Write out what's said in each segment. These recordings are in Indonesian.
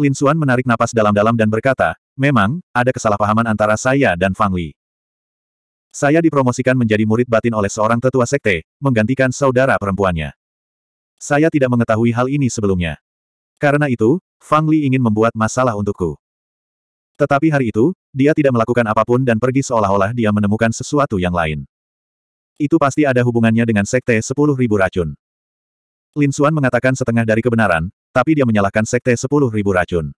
Lin Xuan menarik napas dalam-dalam dan berkata, memang, ada kesalahpahaman antara saya dan Fang Li. Saya dipromosikan menjadi murid batin oleh seorang tetua sekte, menggantikan saudara perempuannya. Saya tidak mengetahui hal ini sebelumnya. Karena itu, Fang Li ingin membuat masalah untukku. Tetapi hari itu, dia tidak melakukan apapun dan pergi seolah-olah dia menemukan sesuatu yang lain. Itu pasti ada hubungannya dengan sekte sepuluh ribu racun. Lin Xuan mengatakan setengah dari kebenaran, tapi dia menyalahkan sekte sepuluh ribu racun.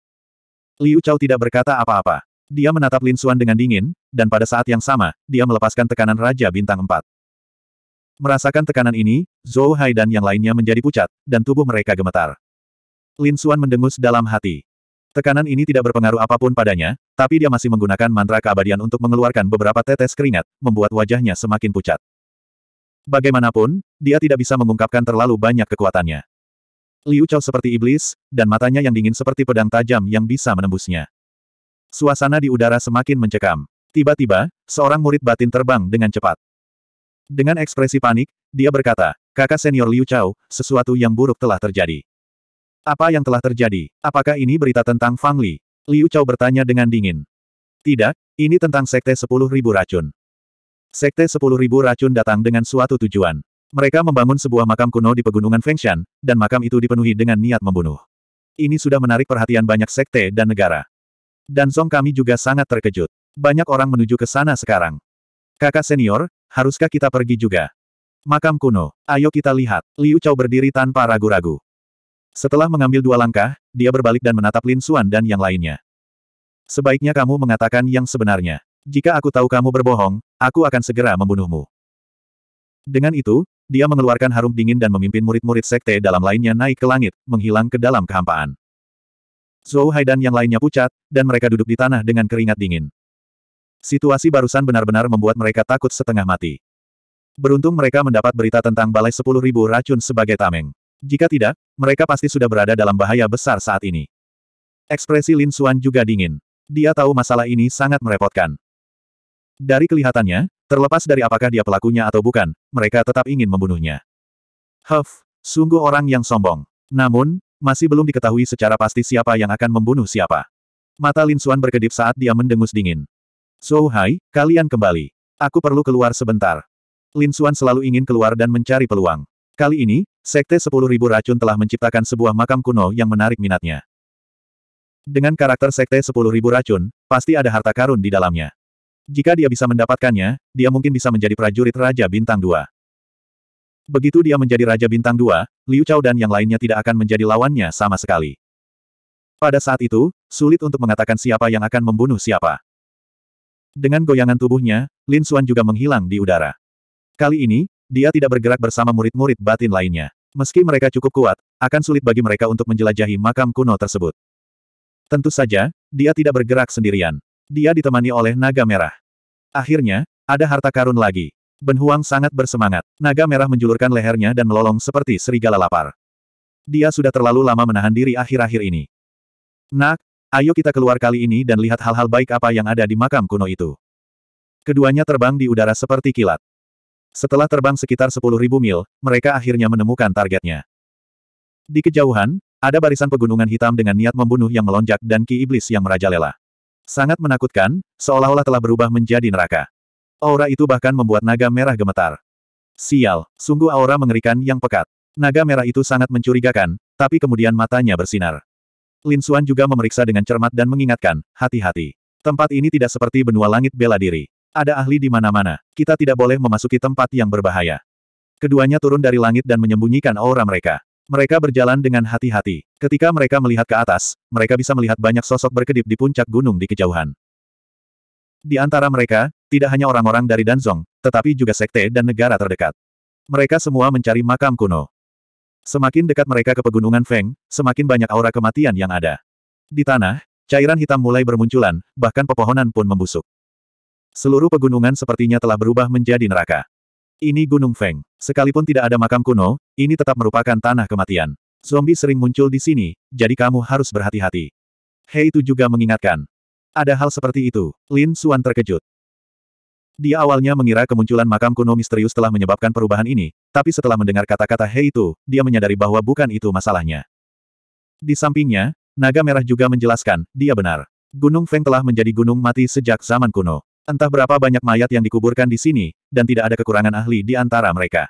Liu Chao tidak berkata apa-apa. Dia menatap Lin Xuan dengan dingin, dan pada saat yang sama, dia melepaskan tekanan Raja Bintang Empat. Merasakan tekanan ini, Zhou Hai dan yang lainnya menjadi pucat, dan tubuh mereka gemetar. Lin Xuan mendengus dalam hati. Tekanan ini tidak berpengaruh apapun padanya, tapi dia masih menggunakan mantra keabadian untuk mengeluarkan beberapa tetes keringat, membuat wajahnya semakin pucat. Bagaimanapun, dia tidak bisa mengungkapkan terlalu banyak kekuatannya. Liu Chao seperti iblis, dan matanya yang dingin seperti pedang tajam yang bisa menembusnya. Suasana di udara semakin mencekam. Tiba-tiba, seorang murid batin terbang dengan cepat. Dengan ekspresi panik, dia berkata, kakak senior Liu Chao, sesuatu yang buruk telah terjadi. Apa yang telah terjadi? Apakah ini berita tentang Fang Li? Liu Chao bertanya dengan dingin. Tidak, ini tentang Sekte Sepuluh Ribu Racun. Sekte Sepuluh Ribu Racun datang dengan suatu tujuan. Mereka membangun sebuah makam kuno di pegunungan Fengshan, dan makam itu dipenuhi dengan niat membunuh. Ini sudah menarik perhatian banyak sekte dan negara. Dan Song kami juga sangat terkejut. Banyak orang menuju ke sana sekarang. Kakak senior, haruskah kita pergi juga? Makam kuno, ayo kita lihat. Liu Chao berdiri tanpa ragu-ragu. Setelah mengambil dua langkah, dia berbalik dan menatap Lin Xuan dan yang lainnya. Sebaiknya kamu mengatakan yang sebenarnya. Jika aku tahu kamu berbohong, aku akan segera membunuhmu. Dengan itu, dia mengeluarkan harum dingin dan memimpin murid-murid sekte dalam lainnya naik ke langit, menghilang ke dalam kehampaan. Zhou Hai dan yang lainnya pucat, dan mereka duduk di tanah dengan keringat dingin. Situasi barusan benar-benar membuat mereka takut setengah mati. Beruntung mereka mendapat berita tentang Balai sepuluh ribu racun sebagai tameng. Jika tidak, mereka pasti sudah berada dalam bahaya besar saat ini. Ekspresi Lin Xuan juga dingin. Dia tahu masalah ini sangat merepotkan. Dari kelihatannya, Terlepas dari apakah dia pelakunya atau bukan, mereka tetap ingin membunuhnya. Huff, sungguh orang yang sombong. Namun, masih belum diketahui secara pasti siapa yang akan membunuh siapa. Mata Lin Suan berkedip saat dia mendengus dingin. So Hai, kalian kembali. Aku perlu keluar sebentar. Lin Suan selalu ingin keluar dan mencari peluang. Kali ini, Sekte 10.000 Racun telah menciptakan sebuah makam kuno yang menarik minatnya. Dengan karakter Sekte 10.000 Racun, pasti ada harta karun di dalamnya. Jika dia bisa mendapatkannya, dia mungkin bisa menjadi prajurit Raja Bintang Dua. Begitu dia menjadi Raja Bintang Dua, Liu Chao dan yang lainnya tidak akan menjadi lawannya sama sekali. Pada saat itu, sulit untuk mengatakan siapa yang akan membunuh siapa. Dengan goyangan tubuhnya, Lin Xuan juga menghilang di udara. Kali ini, dia tidak bergerak bersama murid-murid batin lainnya. Meski mereka cukup kuat, akan sulit bagi mereka untuk menjelajahi makam kuno tersebut. Tentu saja, dia tidak bergerak sendirian. Dia ditemani oleh naga merah. Akhirnya, ada harta karun lagi. Ben Huang sangat bersemangat. Naga merah menjulurkan lehernya dan melolong seperti serigala lapar. Dia sudah terlalu lama menahan diri akhir-akhir ini. Nak, ayo kita keluar kali ini dan lihat hal-hal baik apa yang ada di makam kuno itu. Keduanya terbang di udara seperti kilat. Setelah terbang sekitar 10.000 mil, mereka akhirnya menemukan targetnya. Di kejauhan, ada barisan pegunungan hitam dengan niat membunuh yang melonjak dan ki iblis yang merajalela. Sangat menakutkan, seolah-olah telah berubah menjadi neraka. Aura itu bahkan membuat naga merah gemetar. Sial, sungguh aura mengerikan yang pekat. Naga merah itu sangat mencurigakan, tapi kemudian matanya bersinar. Lin Xuan juga memeriksa dengan cermat dan mengingatkan, hati-hati. Tempat ini tidak seperti benua langit bela diri. Ada ahli di mana-mana. Kita tidak boleh memasuki tempat yang berbahaya. Keduanya turun dari langit dan menyembunyikan aura mereka. Mereka berjalan dengan hati-hati. Ketika mereka melihat ke atas, mereka bisa melihat banyak sosok berkedip di puncak gunung di kejauhan. Di antara mereka, tidak hanya orang-orang dari Danzong, tetapi juga sekte dan negara terdekat. Mereka semua mencari makam kuno. Semakin dekat mereka ke pegunungan Feng, semakin banyak aura kematian yang ada. Di tanah, cairan hitam mulai bermunculan, bahkan pepohonan pun membusuk. Seluruh pegunungan sepertinya telah berubah menjadi neraka. Ini Gunung Feng. Sekalipun tidak ada makam kuno, ini tetap merupakan tanah kematian. Zombie sering muncul di sini, jadi kamu harus berhati-hati. Hei itu juga mengingatkan. Ada hal seperti itu, Lin Suan terkejut. Dia awalnya mengira kemunculan makam kuno misterius telah menyebabkan perubahan ini, tapi setelah mendengar kata-kata Hei itu, dia menyadari bahwa bukan itu masalahnya. Di sampingnya, Naga Merah juga menjelaskan, dia benar. Gunung Feng telah menjadi gunung mati sejak zaman kuno. Entah berapa banyak mayat yang dikuburkan di sini, dan tidak ada kekurangan ahli di antara mereka.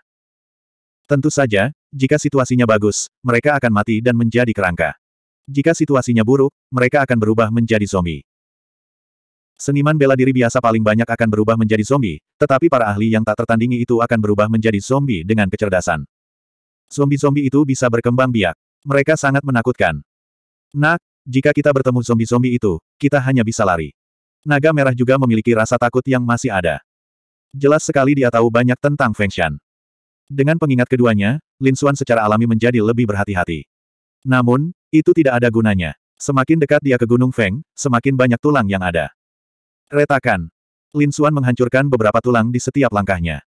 Tentu saja, jika situasinya bagus, mereka akan mati dan menjadi kerangka. Jika situasinya buruk, mereka akan berubah menjadi zombie. Seniman bela diri biasa paling banyak akan berubah menjadi zombie, tetapi para ahli yang tak tertandingi itu akan berubah menjadi zombie dengan kecerdasan. Zombie-zombie itu bisa berkembang biak. Mereka sangat menakutkan. Nak, jika kita bertemu zombie-zombie itu, kita hanya bisa lari. Naga merah juga memiliki rasa takut yang masih ada. Jelas sekali dia tahu banyak tentang Feng Shan. Dengan pengingat keduanya, Lin Xuan secara alami menjadi lebih berhati-hati. Namun, itu tidak ada gunanya. Semakin dekat dia ke Gunung Feng, semakin banyak tulang yang ada. Retakan. Lin Xuan menghancurkan beberapa tulang di setiap langkahnya.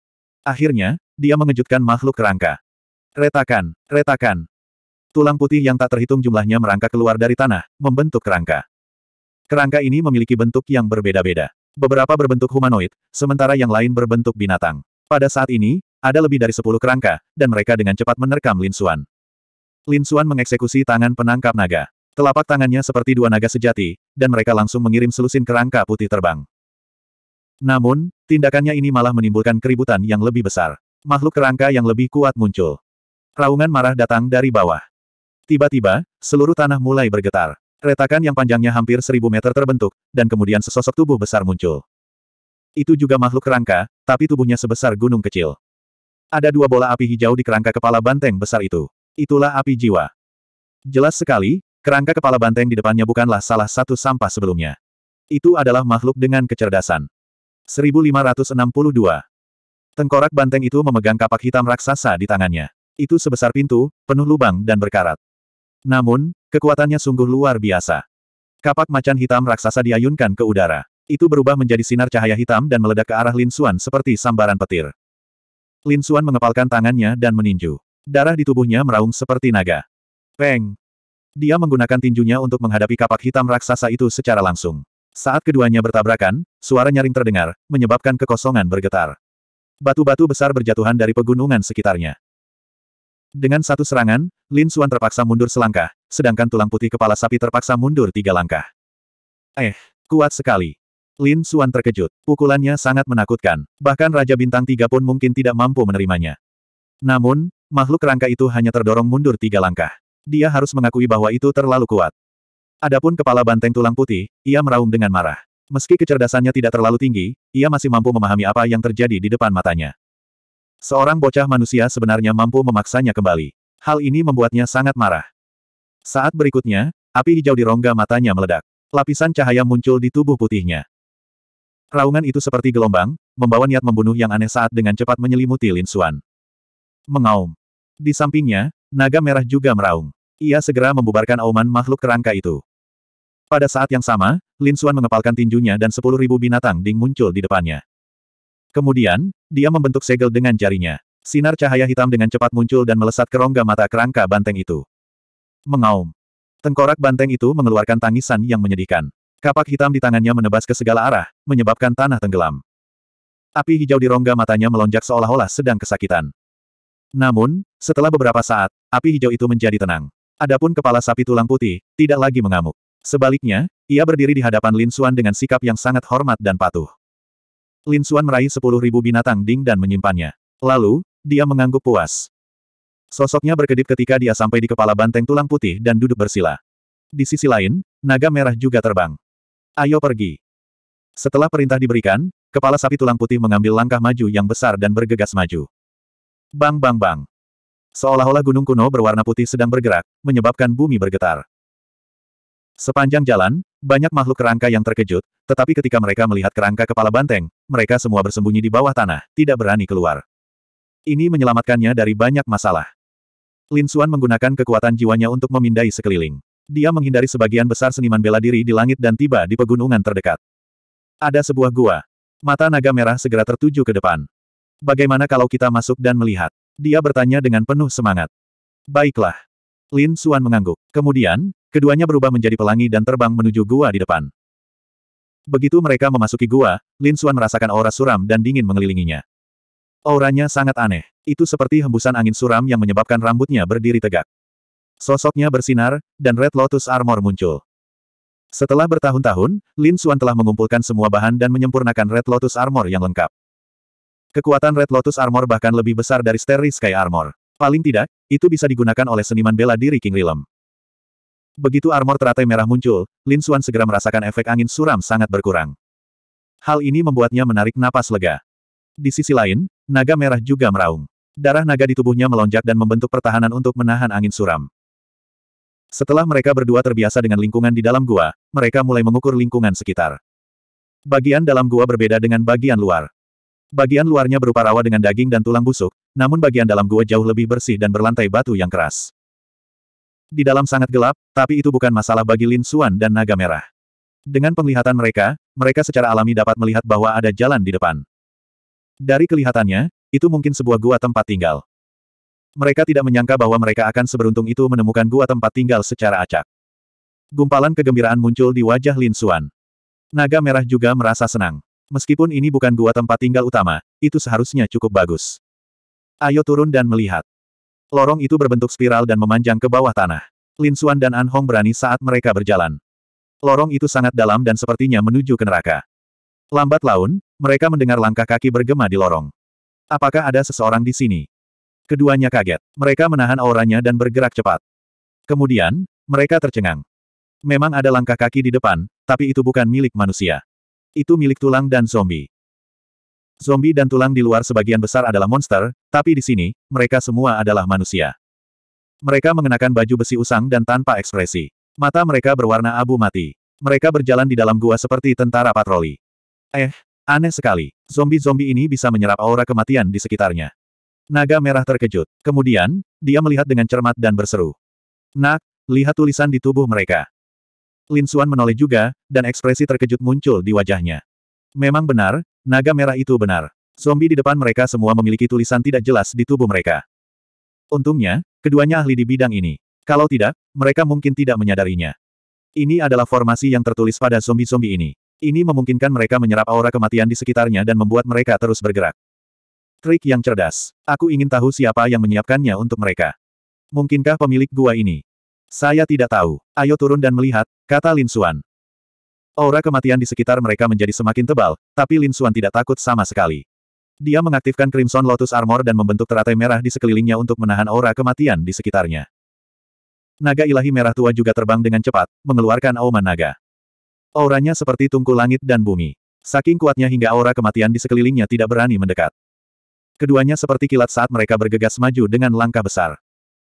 Akhirnya, dia mengejutkan makhluk kerangka. Retakan, retakan. Tulang putih yang tak terhitung jumlahnya merangkak keluar dari tanah, membentuk kerangka. Kerangka ini memiliki bentuk yang berbeda-beda. Beberapa berbentuk humanoid, sementara yang lain berbentuk binatang. Pada saat ini, ada lebih dari sepuluh kerangka, dan mereka dengan cepat menerkam Lin Xuan. Lin Xuan mengeksekusi tangan penangkap naga. Telapak tangannya seperti dua naga sejati, dan mereka langsung mengirim selusin kerangka putih terbang. Namun, tindakannya ini malah menimbulkan keributan yang lebih besar. Makhluk kerangka yang lebih kuat muncul. Raungan marah datang dari bawah. Tiba-tiba, seluruh tanah mulai bergetar. Retakan yang panjangnya hampir seribu meter terbentuk, dan kemudian sesosok tubuh besar muncul. Itu juga makhluk kerangka, tapi tubuhnya sebesar gunung kecil. Ada dua bola api hijau di kerangka kepala banteng besar itu. Itulah api jiwa. Jelas sekali, kerangka kepala banteng di depannya bukanlah salah satu sampah sebelumnya. Itu adalah makhluk dengan kecerdasan. 1562. Tengkorak banteng itu memegang kapak hitam raksasa di tangannya. Itu sebesar pintu, penuh lubang dan berkarat. Namun, kekuatannya sungguh luar biasa. Kapak macan hitam raksasa diayunkan ke udara. Itu berubah menjadi sinar cahaya hitam dan meledak ke arah Lin Xuan seperti sambaran petir. Lin Xuan mengepalkan tangannya dan meninju. Darah di tubuhnya meraung seperti naga. Peng! Dia menggunakan tinjunya untuk menghadapi kapak hitam raksasa itu secara langsung. Saat keduanya bertabrakan, suara nyaring terdengar, menyebabkan kekosongan bergetar. Batu-batu besar berjatuhan dari pegunungan sekitarnya. Dengan satu serangan, Lin Xuan terpaksa mundur selangkah, sedangkan tulang putih kepala sapi terpaksa mundur tiga langkah. Eh, kuat sekali. Lin Xuan terkejut. Pukulannya sangat menakutkan. Bahkan Raja Bintang Tiga pun mungkin tidak mampu menerimanya. Namun, makhluk kerangka itu hanya terdorong mundur tiga langkah. Dia harus mengakui bahwa itu terlalu kuat. Adapun kepala banteng tulang putih, ia meraung dengan marah. Meski kecerdasannya tidak terlalu tinggi, ia masih mampu memahami apa yang terjadi di depan matanya. Seorang bocah manusia sebenarnya mampu memaksanya kembali. Hal ini membuatnya sangat marah. Saat berikutnya, api hijau di rongga matanya meledak. Lapisan cahaya muncul di tubuh putihnya. Raungan itu seperti gelombang, membawa niat membunuh yang aneh saat dengan cepat menyelimuti Lin Suan. Mengaum. Di sampingnya, naga merah juga meraung. Ia segera membubarkan auman makhluk kerangka itu. Pada saat yang sama, Lin Suan mengepalkan tinjunya dan sepuluh ribu binatang ding muncul di depannya. Kemudian, dia membentuk segel dengan jarinya. Sinar cahaya hitam dengan cepat muncul dan melesat ke rongga mata kerangka banteng itu. Mengaum. Tengkorak banteng itu mengeluarkan tangisan yang menyedihkan. Kapak hitam di tangannya menebas ke segala arah, menyebabkan tanah tenggelam. Api hijau di rongga matanya melonjak seolah-olah sedang kesakitan. Namun, setelah beberapa saat, api hijau itu menjadi tenang. Adapun kepala sapi tulang putih, tidak lagi mengamuk. Sebaliknya, ia berdiri di hadapan Lin Xuan dengan sikap yang sangat hormat dan patuh. Lin Xuan meraih sepuluh ribu binatang ding dan menyimpannya. Lalu, dia mengangguk puas. Sosoknya berkedip ketika dia sampai di kepala banteng tulang putih dan duduk bersila. Di sisi lain, naga merah juga terbang. Ayo pergi. Setelah perintah diberikan, kepala sapi tulang putih mengambil langkah maju yang besar dan bergegas maju. Bang bang bang. Seolah-olah gunung kuno berwarna putih sedang bergerak, menyebabkan bumi bergetar. Sepanjang jalan, banyak makhluk kerangka yang terkejut, tetapi ketika mereka melihat kerangka kepala banteng, mereka semua bersembunyi di bawah tanah, tidak berani keluar. Ini menyelamatkannya dari banyak masalah. Lin Xuan menggunakan kekuatan jiwanya untuk memindai sekeliling. Dia menghindari sebagian besar seniman bela diri di langit dan tiba di pegunungan terdekat. Ada sebuah gua. Mata naga merah segera tertuju ke depan. Bagaimana kalau kita masuk dan melihat? Dia bertanya dengan penuh semangat. Baiklah. Lin Xuan mengangguk. Kemudian, Keduanya berubah menjadi pelangi dan terbang menuju gua di depan. Begitu mereka memasuki gua, Lin Xuan merasakan aura suram dan dingin mengelilinginya. Auranya sangat aneh. Itu seperti hembusan angin suram yang menyebabkan rambutnya berdiri tegak. Sosoknya bersinar, dan Red Lotus Armor muncul. Setelah bertahun-tahun, Lin Xuan telah mengumpulkan semua bahan dan menyempurnakan Red Lotus Armor yang lengkap. Kekuatan Red Lotus Armor bahkan lebih besar dari Starry Sky Armor. Paling tidak, itu bisa digunakan oleh seniman bela diri King Realm. Begitu armor teratai merah muncul, Lin Xuan segera merasakan efek angin suram sangat berkurang. Hal ini membuatnya menarik napas lega. Di sisi lain, naga merah juga meraung. Darah naga di tubuhnya melonjak dan membentuk pertahanan untuk menahan angin suram. Setelah mereka berdua terbiasa dengan lingkungan di dalam gua, mereka mulai mengukur lingkungan sekitar. Bagian dalam gua berbeda dengan bagian luar. Bagian luarnya berupa rawa dengan daging dan tulang busuk, namun bagian dalam gua jauh lebih bersih dan berlantai batu yang keras. Di dalam sangat gelap, tapi itu bukan masalah bagi Lin Xuan dan naga merah. Dengan penglihatan mereka, mereka secara alami dapat melihat bahwa ada jalan di depan. Dari kelihatannya, itu mungkin sebuah gua tempat tinggal. Mereka tidak menyangka bahwa mereka akan seberuntung itu menemukan gua tempat tinggal secara acak. Gumpalan kegembiraan muncul di wajah Lin Xuan. Naga merah juga merasa senang. Meskipun ini bukan gua tempat tinggal utama, itu seharusnya cukup bagus. Ayo turun dan melihat. Lorong itu berbentuk spiral dan memanjang ke bawah tanah. Lin Xuan dan An Hong berani saat mereka berjalan. Lorong itu sangat dalam dan sepertinya menuju ke neraka. Lambat laun, mereka mendengar langkah kaki bergema di lorong. Apakah ada seseorang di sini? Keduanya kaget. Mereka menahan auranya dan bergerak cepat. Kemudian, mereka tercengang. Memang ada langkah kaki di depan, tapi itu bukan milik manusia. Itu milik tulang dan zombie. Zombie dan tulang di luar sebagian besar adalah monster, tapi di sini, mereka semua adalah manusia. Mereka mengenakan baju besi usang dan tanpa ekspresi. Mata mereka berwarna abu mati. Mereka berjalan di dalam gua seperti tentara patroli. Eh, aneh sekali. Zombie-zombie ini bisa menyerap aura kematian di sekitarnya. Naga merah terkejut. Kemudian, dia melihat dengan cermat dan berseru. Nak, lihat tulisan di tubuh mereka. Lin Suan menoleh juga, dan ekspresi terkejut muncul di wajahnya. Memang benar, naga merah itu benar. Zombie di depan mereka semua memiliki tulisan tidak jelas di tubuh mereka. Untungnya, keduanya ahli di bidang ini. Kalau tidak, mereka mungkin tidak menyadarinya. Ini adalah formasi yang tertulis pada zombie-zombie ini. Ini memungkinkan mereka menyerap aura kematian di sekitarnya dan membuat mereka terus bergerak. Trik yang cerdas. Aku ingin tahu siapa yang menyiapkannya untuk mereka. Mungkinkah pemilik gua ini? Saya tidak tahu. Ayo turun dan melihat, kata Lin Xuan. Aura kematian di sekitar mereka menjadi semakin tebal, tapi Lin Xuan tidak takut sama sekali. Dia mengaktifkan Crimson Lotus Armor dan membentuk teratai merah di sekelilingnya untuk menahan aura kematian di sekitarnya. Naga ilahi merah tua juga terbang dengan cepat, mengeluarkan auman naga. Auranya seperti tungku langit dan bumi. Saking kuatnya hingga aura kematian di sekelilingnya tidak berani mendekat. Keduanya seperti kilat saat mereka bergegas maju dengan langkah besar.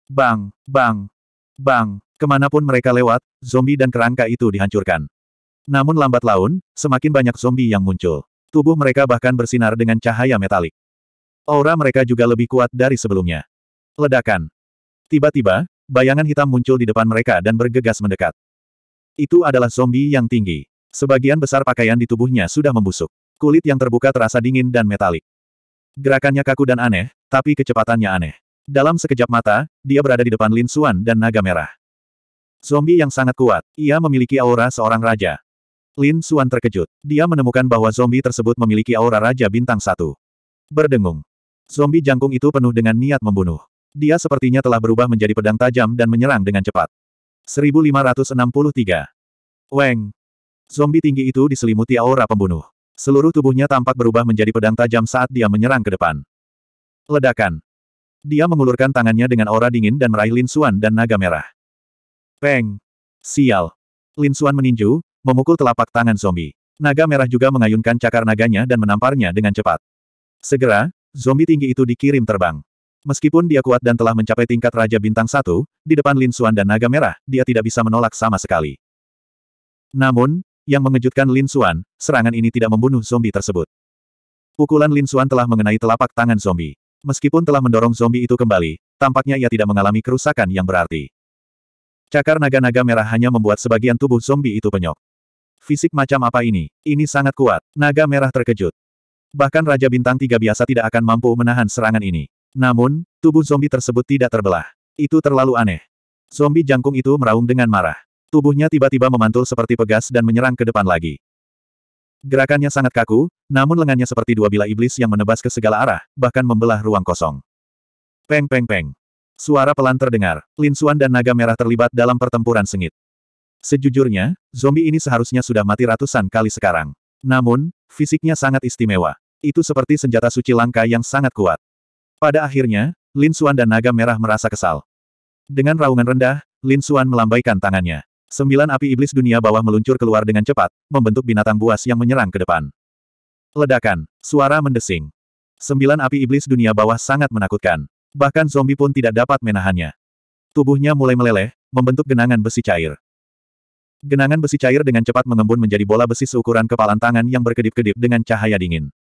Bang, bang, bang, kemanapun mereka lewat, zombie dan kerangka itu dihancurkan. Namun lambat laun, semakin banyak zombie yang muncul. Tubuh mereka bahkan bersinar dengan cahaya metalik. Aura mereka juga lebih kuat dari sebelumnya. Ledakan. Tiba-tiba, bayangan hitam muncul di depan mereka dan bergegas mendekat. Itu adalah zombie yang tinggi. Sebagian besar pakaian di tubuhnya sudah membusuk. Kulit yang terbuka terasa dingin dan metalik. Gerakannya kaku dan aneh, tapi kecepatannya aneh. Dalam sekejap mata, dia berada di depan Lin Suan dan naga merah. Zombie yang sangat kuat, ia memiliki aura seorang raja. Lin Suan terkejut. Dia menemukan bahwa zombie tersebut memiliki aura Raja Bintang Satu. Berdengung. Zombie jangkung itu penuh dengan niat membunuh. Dia sepertinya telah berubah menjadi pedang tajam dan menyerang dengan cepat. 1563. Weng. Zombie tinggi itu diselimuti aura pembunuh. Seluruh tubuhnya tampak berubah menjadi pedang tajam saat dia menyerang ke depan. Ledakan. Dia mengulurkan tangannya dengan aura dingin dan meraih Lin Suan dan naga merah. Peng! Sial! Lin Suan meninju, memukul telapak tangan zombie. Naga merah juga mengayunkan cakar naganya dan menamparnya dengan cepat. Segera, zombie tinggi itu dikirim terbang. Meskipun dia kuat dan telah mencapai tingkat Raja Bintang satu, di depan Lin Xuan dan Naga Merah, dia tidak bisa menolak sama sekali. Namun, yang mengejutkan Lin Xuan, serangan ini tidak membunuh zombie tersebut. Pukulan Lin Xuan telah mengenai telapak tangan zombie. Meskipun telah mendorong zombie itu kembali, tampaknya ia tidak mengalami kerusakan yang berarti. Cakar naga-naga merah hanya membuat sebagian tubuh zombie itu penyok. Fisik macam apa ini? Ini sangat kuat. Naga merah terkejut. Bahkan Raja Bintang Tiga biasa tidak akan mampu menahan serangan ini. Namun, tubuh zombie tersebut tidak terbelah. Itu terlalu aneh. Zombie jangkung itu meraung dengan marah. Tubuhnya tiba-tiba memantul seperti pegas dan menyerang ke depan lagi. Gerakannya sangat kaku, namun lengannya seperti dua bila iblis yang menebas ke segala arah, bahkan membelah ruang kosong. Peng peng peng. Suara pelan terdengar. Lin Linsuan dan naga merah terlibat dalam pertempuran sengit. Sejujurnya, zombie ini seharusnya sudah mati ratusan kali sekarang. Namun, fisiknya sangat istimewa. Itu seperti senjata suci langka yang sangat kuat. Pada akhirnya, Lin Xuan dan naga merah merasa kesal. Dengan raungan rendah, Lin Xuan melambaikan tangannya. Sembilan api iblis dunia bawah meluncur keluar dengan cepat, membentuk binatang buas yang menyerang ke depan. Ledakan, suara mendesing. Sembilan api iblis dunia bawah sangat menakutkan. Bahkan zombie pun tidak dapat menahannya. Tubuhnya mulai meleleh, membentuk genangan besi cair. Genangan besi cair dengan cepat mengembun menjadi bola besi seukuran kepalan tangan yang berkedip-kedip dengan cahaya dingin.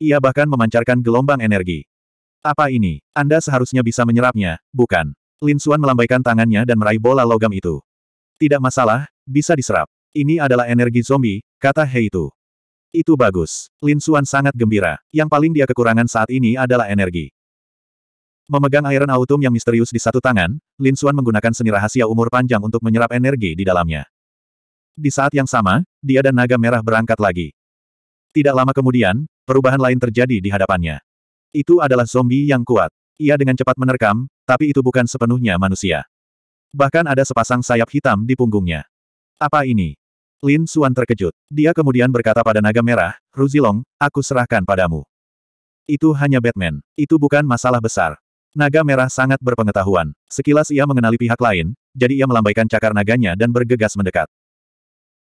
Ia bahkan memancarkan gelombang energi. Apa ini? Anda seharusnya bisa menyerapnya, bukan? Lin Xuan melambaikan tangannya dan meraih bola logam itu. Tidak masalah, bisa diserap. Ini adalah energi zombie, kata Hei itu. Itu bagus. Lin Xuan sangat gembira. Yang paling dia kekurangan saat ini adalah energi. Memegang Iron Autumn yang misterius di satu tangan, Lin Xuan menggunakan seni rahasia umur panjang untuk menyerap energi di dalamnya. Di saat yang sama, dia dan naga merah berangkat lagi. Tidak lama kemudian, perubahan lain terjadi di hadapannya. Itu adalah zombie yang kuat. Ia dengan cepat menerkam, tapi itu bukan sepenuhnya manusia. Bahkan ada sepasang sayap hitam di punggungnya. Apa ini? Lin Suan terkejut. Dia kemudian berkata pada naga merah, Ruzilong, aku serahkan padamu. Itu hanya Batman. Itu bukan masalah besar. Naga merah sangat berpengetahuan. Sekilas ia mengenali pihak lain, jadi ia melambaikan cakar naganya dan bergegas mendekat.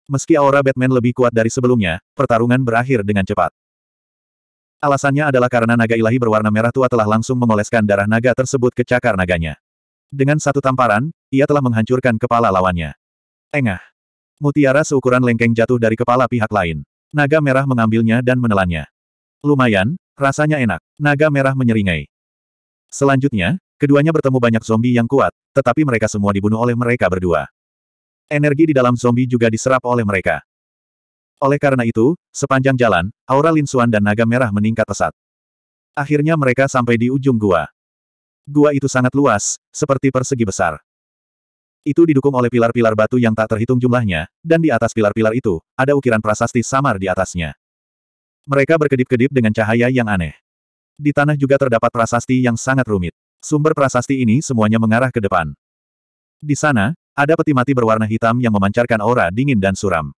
Meski aura Batman lebih kuat dari sebelumnya, pertarungan berakhir dengan cepat. Alasannya adalah karena naga ilahi berwarna merah tua telah langsung mengoleskan darah naga tersebut ke cakar naganya. Dengan satu tamparan, ia telah menghancurkan kepala lawannya. Engah. Mutiara seukuran lengkeng jatuh dari kepala pihak lain. Naga merah mengambilnya dan menelannya. Lumayan, rasanya enak. Naga merah menyeringai. Selanjutnya, keduanya bertemu banyak zombie yang kuat, tetapi mereka semua dibunuh oleh mereka berdua. Energi di dalam zombie juga diserap oleh mereka. Oleh karena itu, sepanjang jalan, aura Lin Xuan dan naga merah meningkat pesat. Akhirnya mereka sampai di ujung gua. Gua itu sangat luas, seperti persegi besar. Itu didukung oleh pilar-pilar batu yang tak terhitung jumlahnya, dan di atas pilar-pilar itu, ada ukiran prasasti samar di atasnya. Mereka berkedip-kedip dengan cahaya yang aneh. Di tanah juga terdapat prasasti yang sangat rumit. Sumber prasasti ini semuanya mengarah ke depan. Di sana, ada peti mati berwarna hitam yang memancarkan aura dingin dan suram.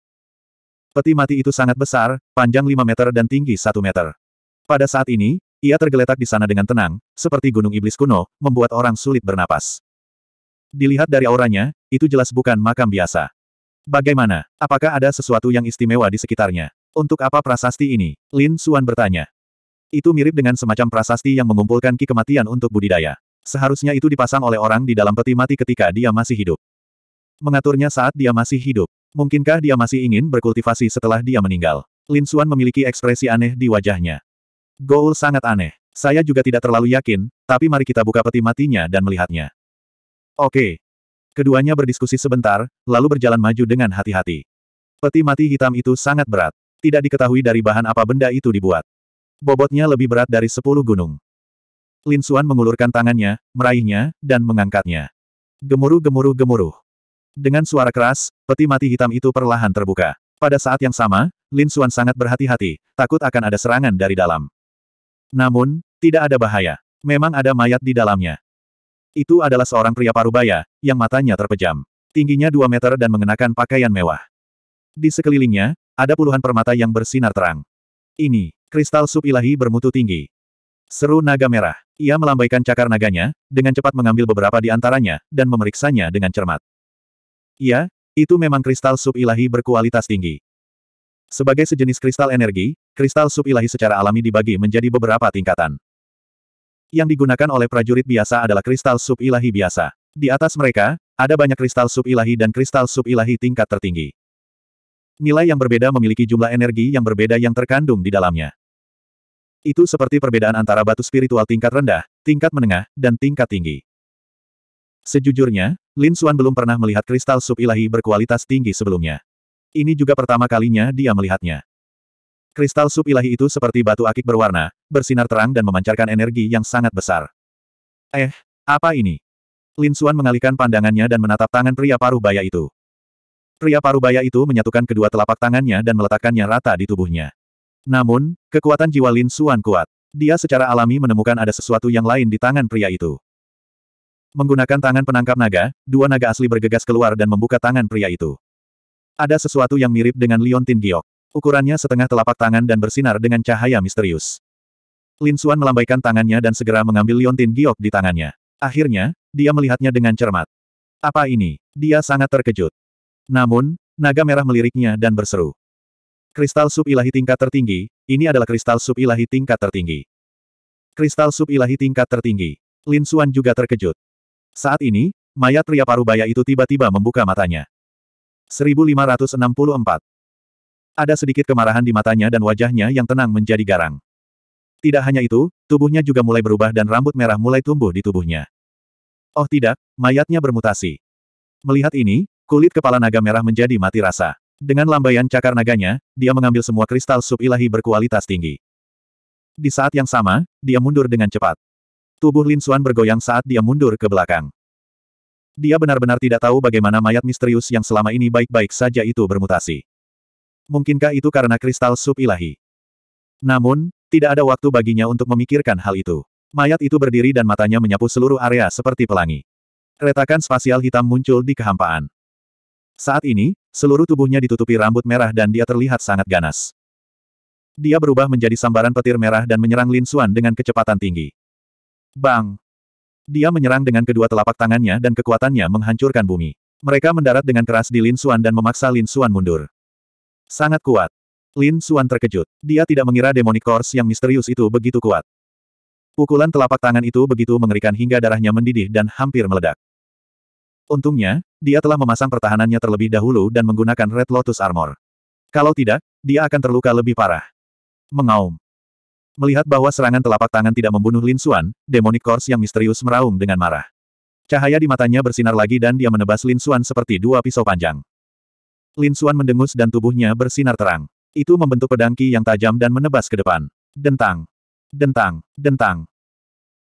Peti mati itu sangat besar, panjang 5 meter dan tinggi 1 meter. Pada saat ini, ia tergeletak di sana dengan tenang, seperti gunung iblis kuno, membuat orang sulit bernapas. Dilihat dari auranya, itu jelas bukan makam biasa. Bagaimana? Apakah ada sesuatu yang istimewa di sekitarnya? Untuk apa prasasti ini? Lin Suan bertanya. Itu mirip dengan semacam prasasti yang mengumpulkan ki kematian untuk budidaya. Seharusnya itu dipasang oleh orang di dalam peti mati ketika dia masih hidup. Mengaturnya saat dia masih hidup. Mungkinkah dia masih ingin berkultivasi setelah dia meninggal? Lin Xuan memiliki ekspresi aneh di wajahnya. Goul sangat aneh. Saya juga tidak terlalu yakin, tapi mari kita buka peti matinya dan melihatnya. Oke. Keduanya berdiskusi sebentar, lalu berjalan maju dengan hati-hati. Peti mati hitam itu sangat berat. Tidak diketahui dari bahan apa benda itu dibuat. Bobotnya lebih berat dari sepuluh gunung. Lin Xuan mengulurkan tangannya, meraihnya, dan mengangkatnya. Gemuruh gemuruh gemuruh. Dengan suara keras, peti mati hitam itu perlahan terbuka. Pada saat yang sama, Lin Xuan sangat berhati-hati, takut akan ada serangan dari dalam. Namun, tidak ada bahaya. Memang ada mayat di dalamnya. Itu adalah seorang pria parubaya, yang matanya terpejam. Tingginya 2 meter dan mengenakan pakaian mewah. Di sekelilingnya, ada puluhan permata yang bersinar terang. Ini, kristal sub ilahi bermutu tinggi. Seru naga merah. Ia melambaikan cakar naganya, dengan cepat mengambil beberapa di antaranya, dan memeriksanya dengan cermat. Iya, itu memang kristal sub-ilahi berkualitas tinggi. Sebagai sejenis kristal energi, kristal sub-ilahi secara alami dibagi menjadi beberapa tingkatan. Yang digunakan oleh prajurit biasa adalah kristal sub-ilahi biasa. Di atas mereka, ada banyak kristal sub-ilahi dan kristal sub-ilahi tingkat tertinggi. Nilai yang berbeda memiliki jumlah energi yang berbeda yang terkandung di dalamnya. Itu seperti perbedaan antara batu spiritual tingkat rendah, tingkat menengah, dan tingkat tinggi. Sejujurnya, Lin Xuan belum pernah melihat kristal sub ilahi berkualitas tinggi sebelumnya. Ini juga pertama kalinya dia melihatnya. Kristal sub ilahi itu seperti batu akik berwarna, bersinar terang dan memancarkan energi yang sangat besar. Eh, apa ini? Lin Xuan mengalihkan pandangannya dan menatap tangan pria paruh baya itu. Pria paruh baya itu menyatukan kedua telapak tangannya dan meletakkannya rata di tubuhnya. Namun, kekuatan jiwa Lin Xuan kuat. Dia secara alami menemukan ada sesuatu yang lain di tangan pria itu. Menggunakan tangan penangkap naga, dua naga asli bergegas keluar dan membuka tangan pria itu. Ada sesuatu yang mirip dengan liontin giok. Ukurannya setengah telapak tangan dan bersinar dengan cahaya misterius. Lin Xuan melambaikan tangannya dan segera mengambil liontin giok di tangannya. Akhirnya, dia melihatnya dengan cermat. Apa ini? Dia sangat terkejut. Namun, naga merah meliriknya dan berseru. Kristal sub ilahi tingkat tertinggi, ini adalah kristal sub ilahi tingkat tertinggi. Kristal sub ilahi tingkat tertinggi. Lin Xuan juga terkejut. Saat ini, mayat pria parubaya itu tiba-tiba membuka matanya. 1564. Ada sedikit kemarahan di matanya dan wajahnya yang tenang menjadi garang. Tidak hanya itu, tubuhnya juga mulai berubah dan rambut merah mulai tumbuh di tubuhnya. Oh tidak, mayatnya bermutasi. Melihat ini, kulit kepala naga merah menjadi mati rasa. Dengan lambaian cakar naganya, dia mengambil semua kristal sub ilahi berkualitas tinggi. Di saat yang sama, dia mundur dengan cepat. Tubuh Lin Xuan bergoyang saat dia mundur ke belakang. Dia benar-benar tidak tahu bagaimana mayat misterius yang selama ini baik-baik saja itu bermutasi. Mungkinkah itu karena kristal sub ilahi? Namun, tidak ada waktu baginya untuk memikirkan hal itu. Mayat itu berdiri dan matanya menyapu seluruh area seperti pelangi. Retakan spasial hitam muncul di kehampaan. Saat ini, seluruh tubuhnya ditutupi rambut merah dan dia terlihat sangat ganas. Dia berubah menjadi sambaran petir merah dan menyerang Lin Xuan dengan kecepatan tinggi. Bang! Dia menyerang dengan kedua telapak tangannya dan kekuatannya menghancurkan bumi. Mereka mendarat dengan keras di Lin Xuan dan memaksa Lin Xuan mundur. Sangat kuat. Lin Xuan terkejut. Dia tidak mengira demonic course yang misterius itu begitu kuat. Pukulan telapak tangan itu begitu mengerikan hingga darahnya mendidih dan hampir meledak. Untungnya, dia telah memasang pertahanannya terlebih dahulu dan menggunakan Red Lotus Armor. Kalau tidak, dia akan terluka lebih parah. Mengaum. Melihat bahwa serangan telapak tangan tidak membunuh Lin Xuan, demonic Course yang misterius meraung dengan marah. Cahaya di matanya bersinar lagi dan dia menebas Lin Xuan seperti dua pisau panjang. Lin Xuan mendengus dan tubuhnya bersinar terang. Itu membentuk pedangki yang tajam dan menebas ke depan. Dentang. Dentang. Dentang.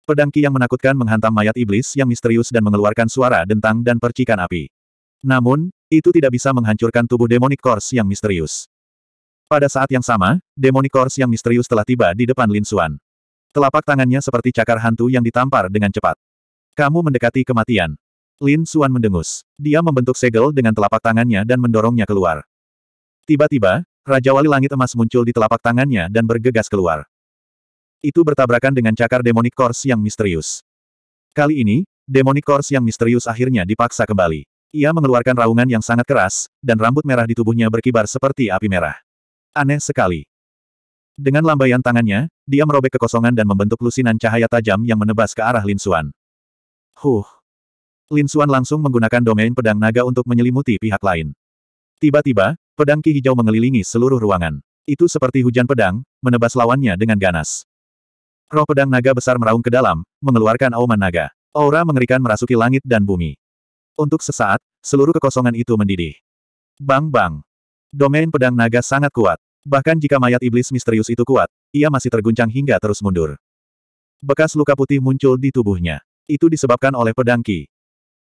Pedangki yang menakutkan menghantam mayat iblis yang misterius dan mengeluarkan suara dentang dan percikan api. Namun, itu tidak bisa menghancurkan tubuh demonic Course yang misterius. Pada saat yang sama, demonikors yang misterius telah tiba di depan Lin Xuan. Telapak tangannya seperti cakar hantu yang ditampar dengan cepat. Kamu mendekati kematian. Lin Xuan mendengus. Dia membentuk segel dengan telapak tangannya dan mendorongnya keluar. Tiba-tiba, Raja Wali Langit Emas muncul di telapak tangannya dan bergegas keluar. Itu bertabrakan dengan cakar Demonic Course yang misterius. Kali ini, Demonic Course yang misterius akhirnya dipaksa kembali. Ia mengeluarkan raungan yang sangat keras, dan rambut merah di tubuhnya berkibar seperti api merah. Aneh sekali. Dengan lambaian tangannya, dia merobek kekosongan dan membentuk lusinan cahaya tajam yang menebas ke arah Lin Xuan. Huh. Xuan langsung menggunakan domain pedang naga untuk menyelimuti pihak lain. Tiba-tiba, pedang ki hijau mengelilingi seluruh ruangan. Itu seperti hujan pedang, menebas lawannya dengan ganas. Roh pedang naga besar meraung ke dalam, mengeluarkan auman naga. Aura mengerikan merasuki langit dan bumi. Untuk sesaat, seluruh kekosongan itu mendidih. Bang-bang. Domain pedang naga sangat kuat. Bahkan jika mayat iblis misterius itu kuat, ia masih terguncang hingga terus mundur. Bekas luka putih muncul di tubuhnya. Itu disebabkan oleh pedang Ki.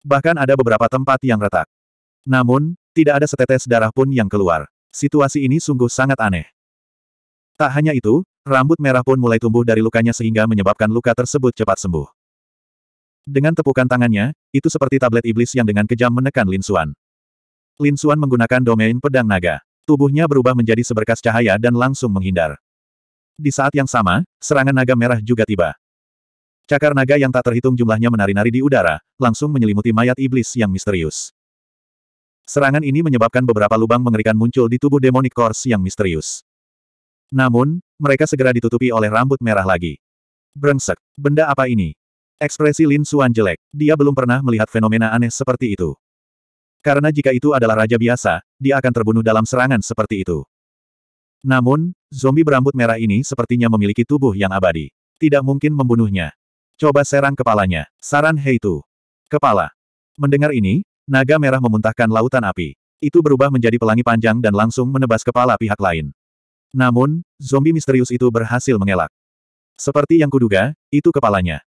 Bahkan ada beberapa tempat yang retak. Namun, tidak ada setetes darah pun yang keluar. Situasi ini sungguh sangat aneh. Tak hanya itu, rambut merah pun mulai tumbuh dari lukanya sehingga menyebabkan luka tersebut cepat sembuh. Dengan tepukan tangannya, itu seperti tablet iblis yang dengan kejam menekan Lin Suan. Lin Xuan menggunakan domain pedang naga. Tubuhnya berubah menjadi seberkas cahaya dan langsung menghindar. Di saat yang sama, serangan naga merah juga tiba. Cakar naga yang tak terhitung jumlahnya menari-nari di udara, langsung menyelimuti mayat iblis yang misterius. Serangan ini menyebabkan beberapa lubang mengerikan muncul di tubuh demonic kors yang misterius. Namun, mereka segera ditutupi oleh rambut merah lagi. Brengsek, benda apa ini? Ekspresi Lin Xuan jelek, dia belum pernah melihat fenomena aneh seperti itu. Karena jika itu adalah raja biasa, dia akan terbunuh dalam serangan seperti itu. Namun, zombie berambut merah ini sepertinya memiliki tubuh yang abadi. Tidak mungkin membunuhnya. Coba serang kepalanya. Saran Heitu. Kepala. Mendengar ini, naga merah memuntahkan lautan api. Itu berubah menjadi pelangi panjang dan langsung menebas kepala pihak lain. Namun, zombie misterius itu berhasil mengelak. Seperti yang kuduga, itu kepalanya.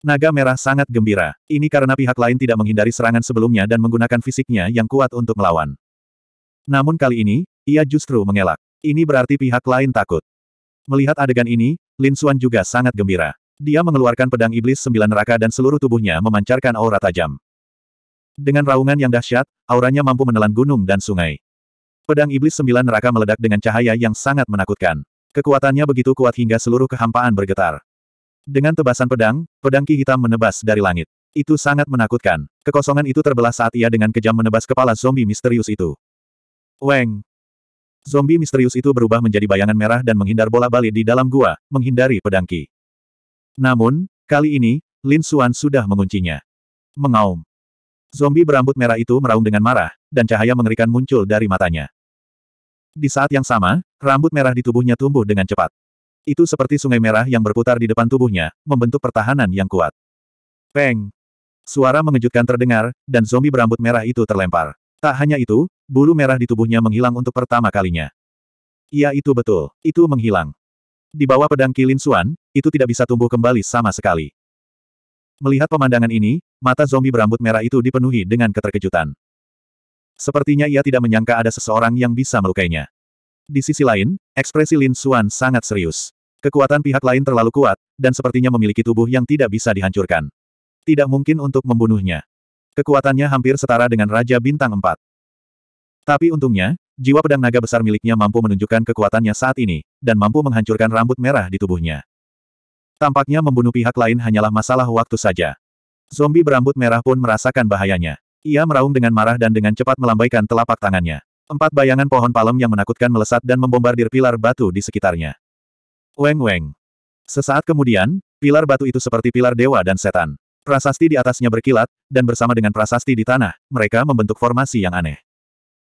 Naga merah sangat gembira. Ini karena pihak lain tidak menghindari serangan sebelumnya dan menggunakan fisiknya yang kuat untuk melawan. Namun kali ini, ia justru mengelak. Ini berarti pihak lain takut. Melihat adegan ini, Lin Xuan juga sangat gembira. Dia mengeluarkan pedang iblis sembilan neraka dan seluruh tubuhnya memancarkan aura tajam. Dengan raungan yang dahsyat, auranya mampu menelan gunung dan sungai. Pedang iblis sembilan neraka meledak dengan cahaya yang sangat menakutkan. Kekuatannya begitu kuat hingga seluruh kehampaan bergetar. Dengan tebasan pedang, pedang ki hitam menebas dari langit. Itu sangat menakutkan. Kekosongan itu terbelah saat ia dengan kejam menebas kepala zombie misterius itu. Weng! Zombie misterius itu berubah menjadi bayangan merah dan menghindar bola balik di dalam gua, menghindari pedang ki. Namun, kali ini, Lin Xuan sudah menguncinya. Mengaum. Zombie berambut merah itu meraung dengan marah, dan cahaya mengerikan muncul dari matanya. Di saat yang sama, rambut merah di tubuhnya tumbuh dengan cepat. Itu seperti sungai merah yang berputar di depan tubuhnya, membentuk pertahanan yang kuat. Peng! Suara mengejutkan terdengar, dan zombie berambut merah itu terlempar. Tak hanya itu, bulu merah di tubuhnya menghilang untuk pertama kalinya. Iya itu betul, itu menghilang. Di bawah pedang Kilin Suan, itu tidak bisa tumbuh kembali sama sekali. Melihat pemandangan ini, mata zombie berambut merah itu dipenuhi dengan keterkejutan. Sepertinya ia tidak menyangka ada seseorang yang bisa melukainya. Di sisi lain, ekspresi Lin Xuan sangat serius. Kekuatan pihak lain terlalu kuat, dan sepertinya memiliki tubuh yang tidak bisa dihancurkan. Tidak mungkin untuk membunuhnya. Kekuatannya hampir setara dengan Raja Bintang Empat. Tapi untungnya, jiwa pedang naga besar miliknya mampu menunjukkan kekuatannya saat ini, dan mampu menghancurkan rambut merah di tubuhnya. Tampaknya membunuh pihak lain hanyalah masalah waktu saja. Zombie berambut merah pun merasakan bahayanya. Ia meraung dengan marah dan dengan cepat melambaikan telapak tangannya. Empat bayangan pohon palem yang menakutkan melesat dan membombardir pilar batu di sekitarnya. Weng-weng. Sesaat kemudian, pilar batu itu seperti pilar dewa dan setan. Prasasti di atasnya berkilat, dan bersama dengan prasasti di tanah, mereka membentuk formasi yang aneh.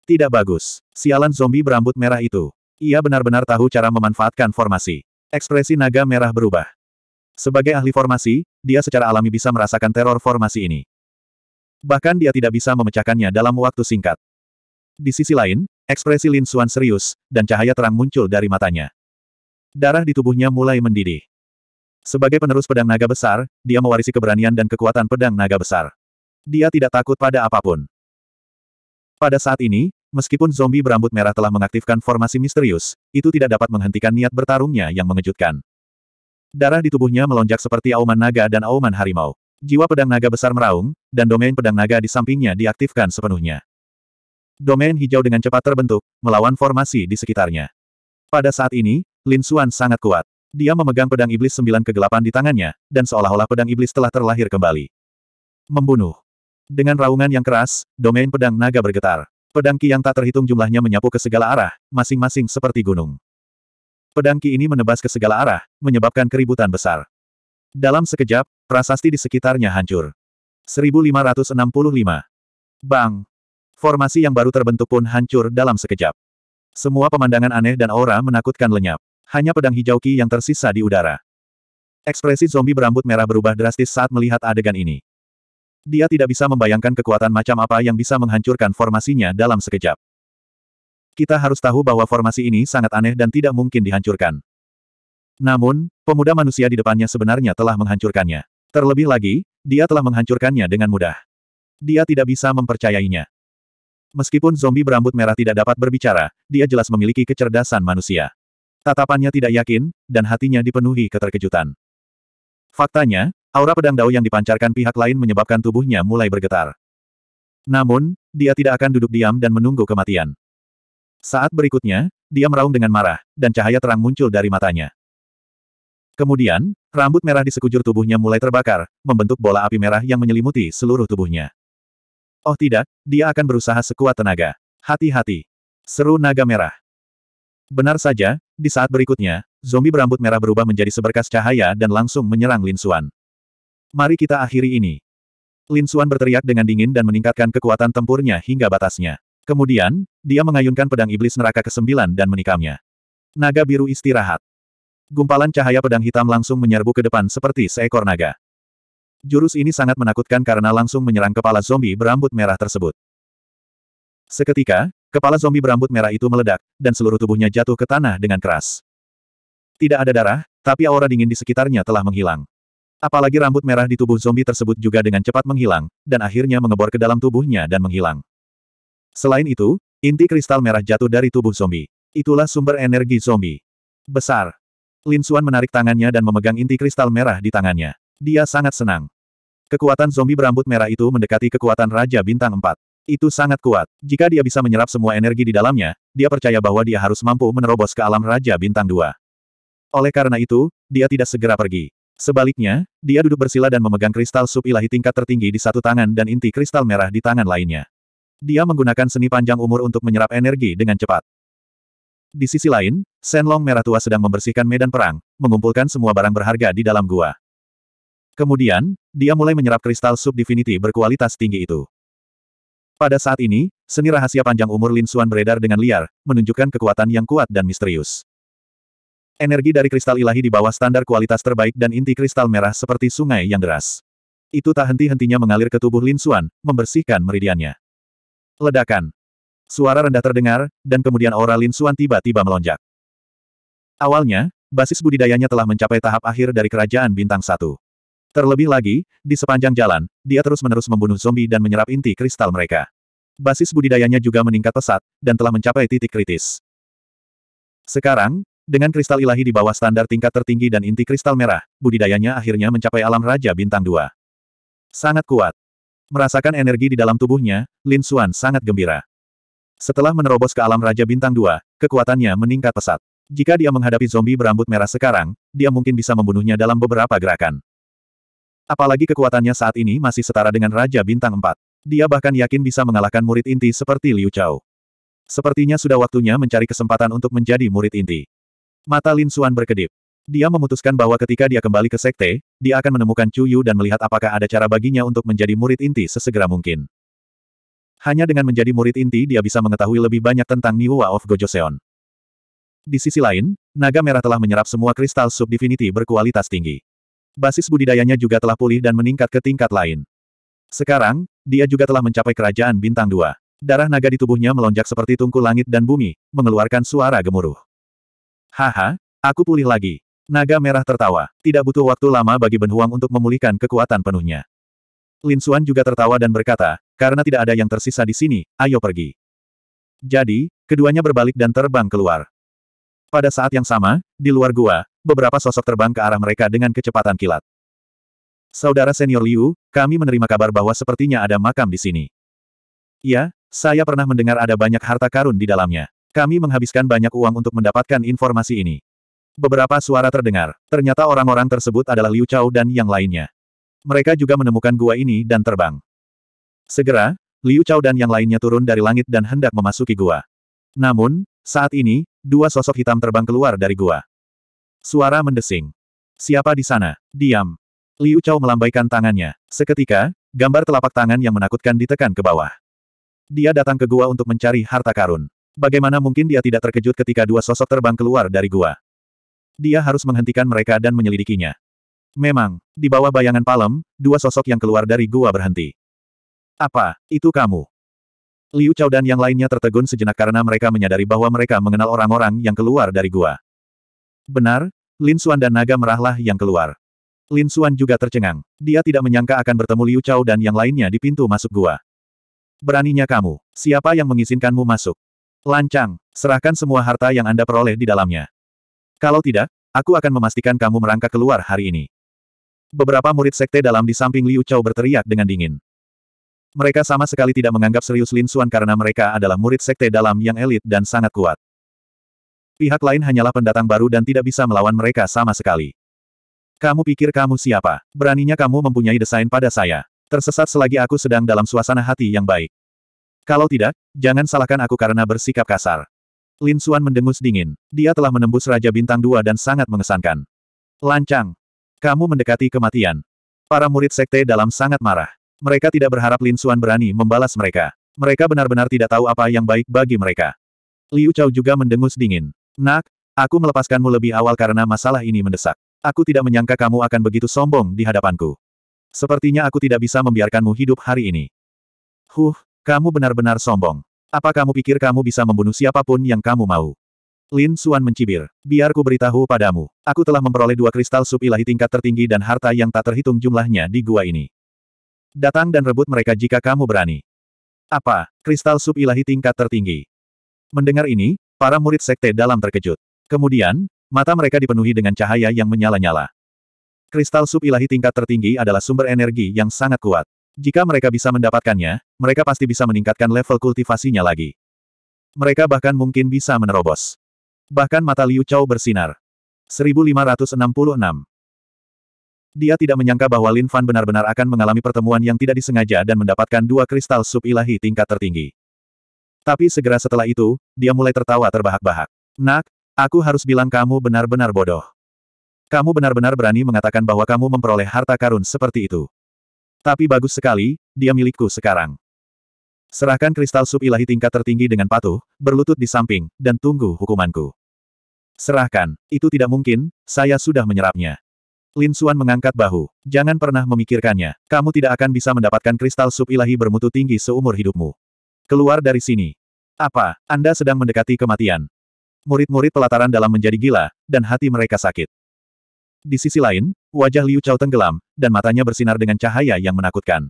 Tidak bagus. Sialan zombie berambut merah itu. Ia benar-benar tahu cara memanfaatkan formasi. Ekspresi naga merah berubah. Sebagai ahli formasi, dia secara alami bisa merasakan teror formasi ini. Bahkan dia tidak bisa memecahkannya dalam waktu singkat. Di sisi lain, ekspresi Lin Xuan serius, dan cahaya terang muncul dari matanya. Darah di tubuhnya mulai mendidih. Sebagai penerus pedang naga besar, dia mewarisi keberanian dan kekuatan pedang naga besar. Dia tidak takut pada apapun. Pada saat ini, meskipun zombie berambut merah telah mengaktifkan formasi misterius, itu tidak dapat menghentikan niat bertarungnya yang mengejutkan. Darah di tubuhnya melonjak seperti auman naga dan auman harimau. Jiwa pedang naga besar meraung, dan domain pedang naga di sampingnya diaktifkan sepenuhnya. Domain hijau dengan cepat terbentuk, melawan formasi di sekitarnya. Pada saat ini, Lin Xuan sangat kuat. Dia memegang pedang iblis sembilan kegelapan di tangannya, dan seolah-olah pedang iblis telah terlahir kembali. Membunuh. Dengan raungan yang keras, domain pedang naga bergetar. Pedang ki yang tak terhitung jumlahnya menyapu ke segala arah, masing-masing seperti gunung. Pedang ki ini menebas ke segala arah, menyebabkan keributan besar. Dalam sekejap, prasasti di sekitarnya hancur. 1565. Bang! Formasi yang baru terbentuk pun hancur dalam sekejap. Semua pemandangan aneh dan aura menakutkan lenyap. Hanya pedang hijau Ki yang tersisa di udara. Ekspresi zombie berambut merah berubah drastis saat melihat adegan ini. Dia tidak bisa membayangkan kekuatan macam apa yang bisa menghancurkan formasinya dalam sekejap. Kita harus tahu bahwa formasi ini sangat aneh dan tidak mungkin dihancurkan. Namun, pemuda manusia di depannya sebenarnya telah menghancurkannya. Terlebih lagi, dia telah menghancurkannya dengan mudah. Dia tidak bisa mempercayainya. Meskipun zombie berambut merah tidak dapat berbicara, dia jelas memiliki kecerdasan manusia. Tatapannya tidak yakin, dan hatinya dipenuhi keterkejutan. Faktanya, aura pedang dao yang dipancarkan pihak lain menyebabkan tubuhnya mulai bergetar. Namun, dia tidak akan duduk diam dan menunggu kematian. Saat berikutnya, dia meraung dengan marah, dan cahaya terang muncul dari matanya. Kemudian, rambut merah di sekujur tubuhnya mulai terbakar, membentuk bola api merah yang menyelimuti seluruh tubuhnya. Oh tidak, dia akan berusaha sekuat tenaga. Hati-hati. Seru naga merah. Benar saja, di saat berikutnya, zombie berambut merah berubah menjadi seberkas cahaya dan langsung menyerang Lin Xuan. Mari kita akhiri ini. Lin Xuan berteriak dengan dingin dan meningkatkan kekuatan tempurnya hingga batasnya. Kemudian, dia mengayunkan pedang iblis neraka ke-9 dan menikamnya. Naga biru istirahat. Gumpalan cahaya pedang hitam langsung menyerbu ke depan seperti seekor naga. Jurus ini sangat menakutkan karena langsung menyerang kepala zombie berambut merah tersebut. Seketika, kepala zombie berambut merah itu meledak, dan seluruh tubuhnya jatuh ke tanah dengan keras. Tidak ada darah, tapi aura dingin di sekitarnya telah menghilang. Apalagi rambut merah di tubuh zombie tersebut juga dengan cepat menghilang, dan akhirnya mengebor ke dalam tubuhnya dan menghilang. Selain itu, inti kristal merah jatuh dari tubuh zombie. Itulah sumber energi zombie. Besar. Lin Xuan menarik tangannya dan memegang inti kristal merah di tangannya. Dia sangat senang. Kekuatan zombie berambut merah itu mendekati kekuatan Raja Bintang 4. Itu sangat kuat. Jika dia bisa menyerap semua energi di dalamnya, dia percaya bahwa dia harus mampu menerobos ke alam Raja Bintang 2. Oleh karena itu, dia tidak segera pergi. Sebaliknya, dia duduk bersila dan memegang kristal sub ilahi tingkat tertinggi di satu tangan dan inti kristal merah di tangan lainnya. Dia menggunakan seni panjang umur untuk menyerap energi dengan cepat. Di sisi lain, Senlong Merah Tua sedang membersihkan medan perang, mengumpulkan semua barang berharga di dalam gua. Kemudian, dia mulai menyerap kristal subdivinity berkualitas tinggi itu. Pada saat ini, seni rahasia panjang umur Lin Xuan beredar dengan liar, menunjukkan kekuatan yang kuat dan misterius. Energi dari kristal ilahi di bawah standar kualitas terbaik dan inti kristal merah seperti sungai yang deras. Itu tak henti-hentinya mengalir ke tubuh Lin Xuan, membersihkan meridiannya. Ledakan. Suara rendah terdengar, dan kemudian aura Lin Xuan tiba-tiba melonjak. Awalnya, basis budidayanya telah mencapai tahap akhir dari kerajaan bintang satu. Terlebih lagi, di sepanjang jalan, dia terus-menerus membunuh zombie dan menyerap inti kristal mereka. Basis budidayanya juga meningkat pesat, dan telah mencapai titik kritis. Sekarang, dengan kristal ilahi di bawah standar tingkat tertinggi dan inti kristal merah, budidayanya akhirnya mencapai alam Raja Bintang 2. Sangat kuat. Merasakan energi di dalam tubuhnya, Lin Xuan sangat gembira. Setelah menerobos ke alam Raja Bintang 2, kekuatannya meningkat pesat. Jika dia menghadapi zombie berambut merah sekarang, dia mungkin bisa membunuhnya dalam beberapa gerakan. Apalagi kekuatannya saat ini masih setara dengan Raja Bintang 4. Dia bahkan yakin bisa mengalahkan murid inti seperti Liu Chao. Sepertinya sudah waktunya mencari kesempatan untuk menjadi murid inti. Mata Lin Xuan berkedip. Dia memutuskan bahwa ketika dia kembali ke sekte, dia akan menemukan Chu Yu dan melihat apakah ada cara baginya untuk menjadi murid inti sesegera mungkin. Hanya dengan menjadi murid inti dia bisa mengetahui lebih banyak tentang Niwa of Gojoseon. Di sisi lain, naga merah telah menyerap semua kristal subdivinity berkualitas tinggi. Basis budidayanya juga telah pulih dan meningkat ke tingkat lain. Sekarang, dia juga telah mencapai kerajaan bintang dua. Darah naga di tubuhnya melonjak seperti tungku langit dan bumi, mengeluarkan suara gemuruh. Haha, aku pulih lagi. Naga merah tertawa. Tidak butuh waktu lama bagi Ben Huang untuk memulihkan kekuatan penuhnya. Lin Xuan juga tertawa dan berkata, karena tidak ada yang tersisa di sini, ayo pergi. Jadi, keduanya berbalik dan terbang keluar. Pada saat yang sama, di luar gua, beberapa sosok terbang ke arah mereka dengan kecepatan kilat. Saudara senior Liu, kami menerima kabar bahwa sepertinya ada makam di sini. Ya, saya pernah mendengar ada banyak harta karun di dalamnya. Kami menghabiskan banyak uang untuk mendapatkan informasi ini. Beberapa suara terdengar. Ternyata orang-orang tersebut adalah Liu Chao dan yang lainnya. Mereka juga menemukan gua ini dan terbang. Segera, Liu Chao dan yang lainnya turun dari langit dan hendak memasuki gua. Namun, saat ini, dua sosok hitam terbang keluar dari gua. Suara mendesing. Siapa di sana? Diam. Liu Chao melambaikan tangannya. Seketika, gambar telapak tangan yang menakutkan ditekan ke bawah. Dia datang ke gua untuk mencari harta karun. Bagaimana mungkin dia tidak terkejut ketika dua sosok terbang keluar dari gua? Dia harus menghentikan mereka dan menyelidikinya. Memang, di bawah bayangan palem, dua sosok yang keluar dari gua berhenti. Apa, itu kamu? Liu Chao dan yang lainnya tertegun sejenak karena mereka menyadari bahwa mereka mengenal orang-orang yang keluar dari gua. Benar, Lin Xuan dan naga merahlah yang keluar. Lin Xuan juga tercengang. Dia tidak menyangka akan bertemu Liu Chao dan yang lainnya di pintu masuk gua. Beraninya kamu, siapa yang mengizinkanmu masuk? Lancang, serahkan semua harta yang Anda peroleh di dalamnya. Kalau tidak, aku akan memastikan kamu merangkak keluar hari ini. Beberapa murid sekte dalam di samping Liu Chao berteriak dengan dingin. Mereka sama sekali tidak menganggap serius Lin Xuan karena mereka adalah murid sekte dalam yang elit dan sangat kuat. Pihak lain hanyalah pendatang baru dan tidak bisa melawan mereka sama sekali. Kamu pikir kamu siapa? Beraninya kamu mempunyai desain pada saya. Tersesat selagi aku sedang dalam suasana hati yang baik. Kalau tidak, jangan salahkan aku karena bersikap kasar. Lin Xuan mendengus dingin. Dia telah menembus Raja Bintang Dua dan sangat mengesankan. Lancang. Kamu mendekati kematian. Para murid sekte dalam sangat marah. Mereka tidak berharap Lin Xuan berani membalas mereka. Mereka benar-benar tidak tahu apa yang baik bagi mereka. Liu Chao juga mendengus dingin. Nak, aku melepaskanmu lebih awal karena masalah ini mendesak. Aku tidak menyangka kamu akan begitu sombong di hadapanku. Sepertinya aku tidak bisa membiarkanmu hidup hari ini. Huh, kamu benar-benar sombong. Apa kamu pikir kamu bisa membunuh siapapun yang kamu mau? Lin Suan mencibir. Biar ku beritahu padamu. Aku telah memperoleh dua kristal sup ilahi tingkat tertinggi dan harta yang tak terhitung jumlahnya di gua ini. Datang dan rebut mereka jika kamu berani. Apa? Kristal sup ilahi tingkat tertinggi. Mendengar ini, Para murid sekte dalam terkejut. Kemudian, mata mereka dipenuhi dengan cahaya yang menyala-nyala. Kristal sub-ilahi tingkat tertinggi adalah sumber energi yang sangat kuat. Jika mereka bisa mendapatkannya, mereka pasti bisa meningkatkan level kultivasinya lagi. Mereka bahkan mungkin bisa menerobos. Bahkan mata Liu Chao bersinar. 1566 Dia tidak menyangka bahwa Lin Fan benar-benar akan mengalami pertemuan yang tidak disengaja dan mendapatkan dua kristal sub-ilahi tingkat tertinggi. Tapi segera setelah itu, dia mulai tertawa terbahak-bahak. Nak, aku harus bilang kamu benar-benar bodoh. Kamu benar-benar berani mengatakan bahwa kamu memperoleh harta karun seperti itu. Tapi bagus sekali, dia milikku sekarang. Serahkan kristal sub ilahi tingkat tertinggi dengan patuh, berlutut di samping, dan tunggu hukumanku. Serahkan, itu tidak mungkin, saya sudah menyerapnya. Lin Suan mengangkat bahu. Jangan pernah memikirkannya. Kamu tidak akan bisa mendapatkan kristal sub ilahi bermutu tinggi seumur hidupmu. Keluar dari sini. Apa, Anda sedang mendekati kematian? Murid-murid pelataran dalam menjadi gila, dan hati mereka sakit. Di sisi lain, wajah Liu Chao tenggelam, dan matanya bersinar dengan cahaya yang menakutkan.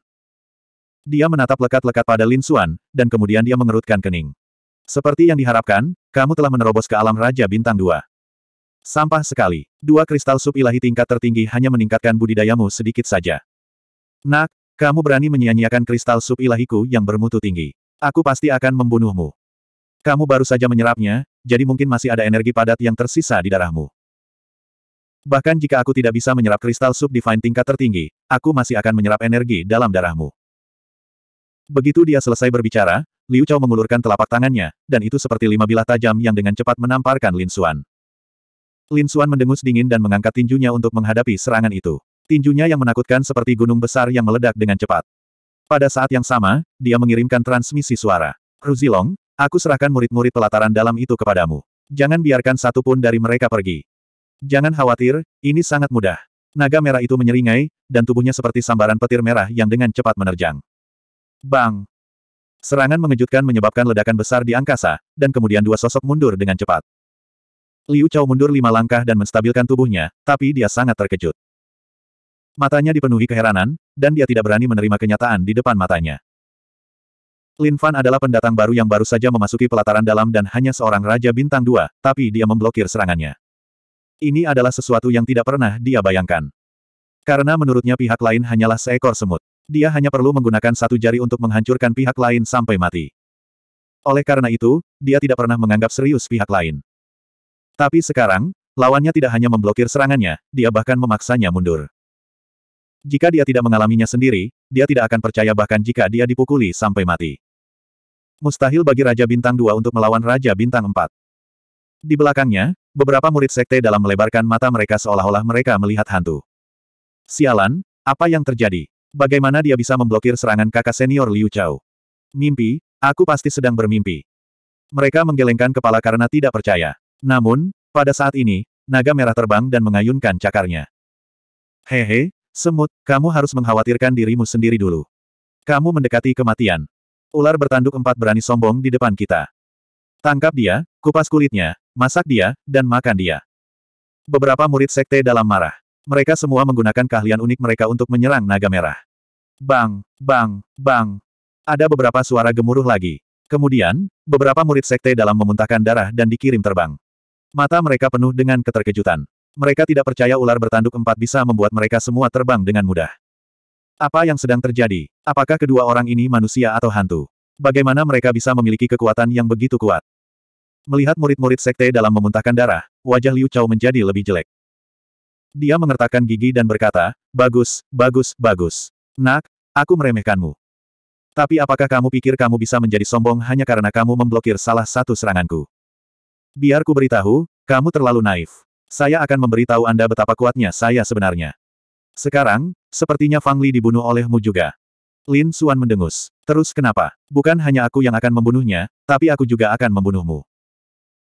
Dia menatap lekat-lekat pada Lin Xuan, dan kemudian dia mengerutkan kening. Seperti yang diharapkan, kamu telah menerobos ke alam Raja Bintang Dua. Sampah sekali, dua kristal sub ilahi tingkat tertinggi hanya meningkatkan budidayamu sedikit saja. Nak, kamu berani menyia-nyiakan kristal sub ilahiku yang bermutu tinggi. Aku pasti akan membunuhmu. Kamu baru saja menyerapnya, jadi mungkin masih ada energi padat yang tersisa di darahmu. Bahkan jika aku tidak bisa menyerap kristal subdivine tingkat tertinggi, aku masih akan menyerap energi dalam darahmu. Begitu dia selesai berbicara, Liu Chao mengulurkan telapak tangannya, dan itu seperti lima bilah tajam yang dengan cepat menamparkan Lin Xuan. Lin Xuan mendengus dingin dan mengangkat tinjunya untuk menghadapi serangan itu. Tinjunya yang menakutkan seperti gunung besar yang meledak dengan cepat. Pada saat yang sama, dia mengirimkan transmisi suara. Ruzilong, aku serahkan murid-murid pelataran dalam itu kepadamu. Jangan biarkan satu pun dari mereka pergi. Jangan khawatir, ini sangat mudah. Naga merah itu menyeringai, dan tubuhnya seperti sambaran petir merah yang dengan cepat menerjang. Bang! Serangan mengejutkan menyebabkan ledakan besar di angkasa, dan kemudian dua sosok mundur dengan cepat. Liu Chao mundur lima langkah dan menstabilkan tubuhnya, tapi dia sangat terkejut. Matanya dipenuhi keheranan, dan dia tidak berani menerima kenyataan di depan matanya. Lin Fan adalah pendatang baru yang baru saja memasuki pelataran dalam dan hanya seorang Raja Bintang dua, tapi dia memblokir serangannya. Ini adalah sesuatu yang tidak pernah dia bayangkan. Karena menurutnya pihak lain hanyalah seekor semut. Dia hanya perlu menggunakan satu jari untuk menghancurkan pihak lain sampai mati. Oleh karena itu, dia tidak pernah menganggap serius pihak lain. Tapi sekarang, lawannya tidak hanya memblokir serangannya, dia bahkan memaksanya mundur. Jika dia tidak mengalaminya sendiri, dia tidak akan percaya bahkan jika dia dipukuli sampai mati. Mustahil bagi Raja Bintang 2 untuk melawan Raja Bintang 4. Di belakangnya, beberapa murid sekte dalam melebarkan mata mereka seolah-olah mereka melihat hantu. Sialan, apa yang terjadi? Bagaimana dia bisa memblokir serangan kakak senior Liu Chao? Mimpi, aku pasti sedang bermimpi. Mereka menggelengkan kepala karena tidak percaya. Namun, pada saat ini, naga merah terbang dan mengayunkan cakarnya. Hehe, Semut, kamu harus mengkhawatirkan dirimu sendiri dulu. Kamu mendekati kematian. Ular bertanduk empat berani sombong di depan kita. Tangkap dia, kupas kulitnya, masak dia, dan makan dia. Beberapa murid sekte dalam marah. Mereka semua menggunakan keahlian unik mereka untuk menyerang naga merah. Bang, bang, bang. Ada beberapa suara gemuruh lagi. Kemudian, beberapa murid sekte dalam memuntahkan darah dan dikirim terbang. Mata mereka penuh dengan keterkejutan. Mereka tidak percaya ular bertanduk empat bisa membuat mereka semua terbang dengan mudah. Apa yang sedang terjadi? Apakah kedua orang ini manusia atau hantu? Bagaimana mereka bisa memiliki kekuatan yang begitu kuat? Melihat murid-murid sekte dalam memuntahkan darah, wajah Liu Chao menjadi lebih jelek. Dia mengertakkan gigi dan berkata, Bagus, bagus, bagus. Nak, aku meremehkanmu. Tapi apakah kamu pikir kamu bisa menjadi sombong hanya karena kamu memblokir salah satu seranganku? Biar ku beritahu, kamu terlalu naif. Saya akan memberitahu Anda betapa kuatnya saya sebenarnya. Sekarang, sepertinya Fang Li dibunuh olehmu juga. Lin Suan mendengus. Terus kenapa? Bukan hanya aku yang akan membunuhnya, tapi aku juga akan membunuhmu.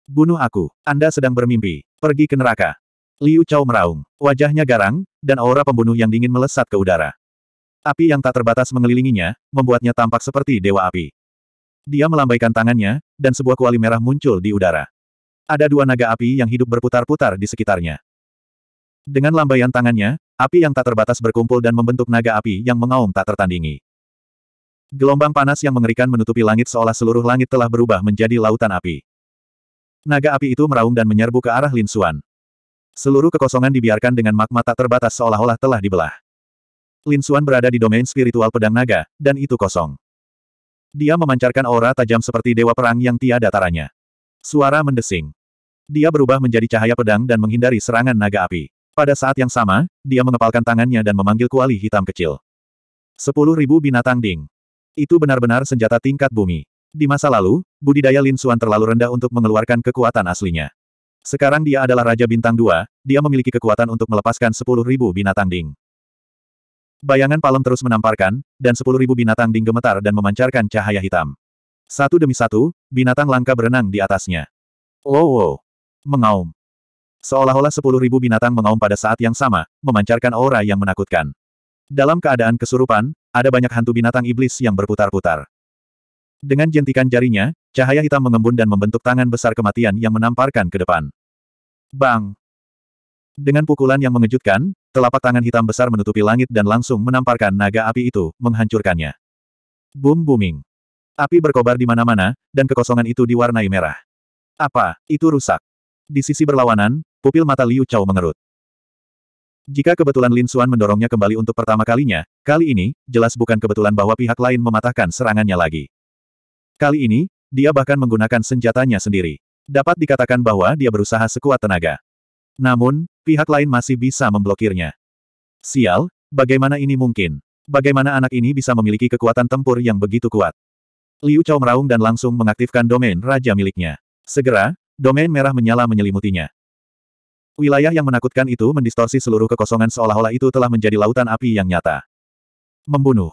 Bunuh aku. Anda sedang bermimpi. Pergi ke neraka. Liu Chao meraung. Wajahnya garang, dan aura pembunuh yang dingin melesat ke udara. Api yang tak terbatas mengelilinginya, membuatnya tampak seperti dewa api. Dia melambaikan tangannya, dan sebuah kuali merah muncul di udara ada dua naga api yang hidup berputar-putar di sekitarnya. Dengan lambaian tangannya, api yang tak terbatas berkumpul dan membentuk naga api yang mengaum tak tertandingi. Gelombang panas yang mengerikan menutupi langit seolah seluruh langit telah berubah menjadi lautan api. Naga api itu meraung dan menyerbu ke arah Lin Xuan. Seluruh kekosongan dibiarkan dengan magma tak terbatas seolah-olah telah dibelah. Lin Xuan berada di domain spiritual pedang naga, dan itu kosong. Dia memancarkan aura tajam seperti dewa perang yang tiada taranya. Suara mendesing. Dia berubah menjadi cahaya pedang dan menghindari serangan naga api. Pada saat yang sama, dia mengepalkan tangannya dan memanggil kuali hitam kecil. Sepuluh ribu binatang ding. Itu benar-benar senjata tingkat bumi. Di masa lalu, budidaya Lin Xuan terlalu rendah untuk mengeluarkan kekuatan aslinya. Sekarang dia adalah Raja Bintang dua. dia memiliki kekuatan untuk melepaskan sepuluh ribu binatang ding. Bayangan palem terus menamparkan, dan sepuluh ribu binatang ding gemetar dan memancarkan cahaya hitam. Satu demi satu, binatang langka berenang di atasnya. Wow, oh, wow. Oh. Mengaum. Seolah-olah sepuluh ribu binatang mengaum pada saat yang sama, memancarkan aura yang menakutkan. Dalam keadaan kesurupan, ada banyak hantu binatang iblis yang berputar-putar. Dengan jentikan jarinya, cahaya hitam mengembun dan membentuk tangan besar kematian yang menamparkan ke depan. Bang! Dengan pukulan yang mengejutkan, telapak tangan hitam besar menutupi langit dan langsung menamparkan naga api itu, menghancurkannya. Boom booming. Api berkobar di mana-mana, dan kekosongan itu diwarnai merah. Apa, itu rusak? Di sisi berlawanan, pupil mata Liu Chao mengerut. Jika kebetulan Lin Xuan mendorongnya kembali untuk pertama kalinya, kali ini, jelas bukan kebetulan bahwa pihak lain mematahkan serangannya lagi. Kali ini, dia bahkan menggunakan senjatanya sendiri. Dapat dikatakan bahwa dia berusaha sekuat tenaga. Namun, pihak lain masih bisa memblokirnya. Sial, bagaimana ini mungkin? Bagaimana anak ini bisa memiliki kekuatan tempur yang begitu kuat? Liu Chao meraung dan langsung mengaktifkan domain raja miliknya. Segera, Domain merah menyala menyelimutinya. Wilayah yang menakutkan itu mendistorsi seluruh kekosongan seolah-olah itu telah menjadi lautan api yang nyata. Membunuh.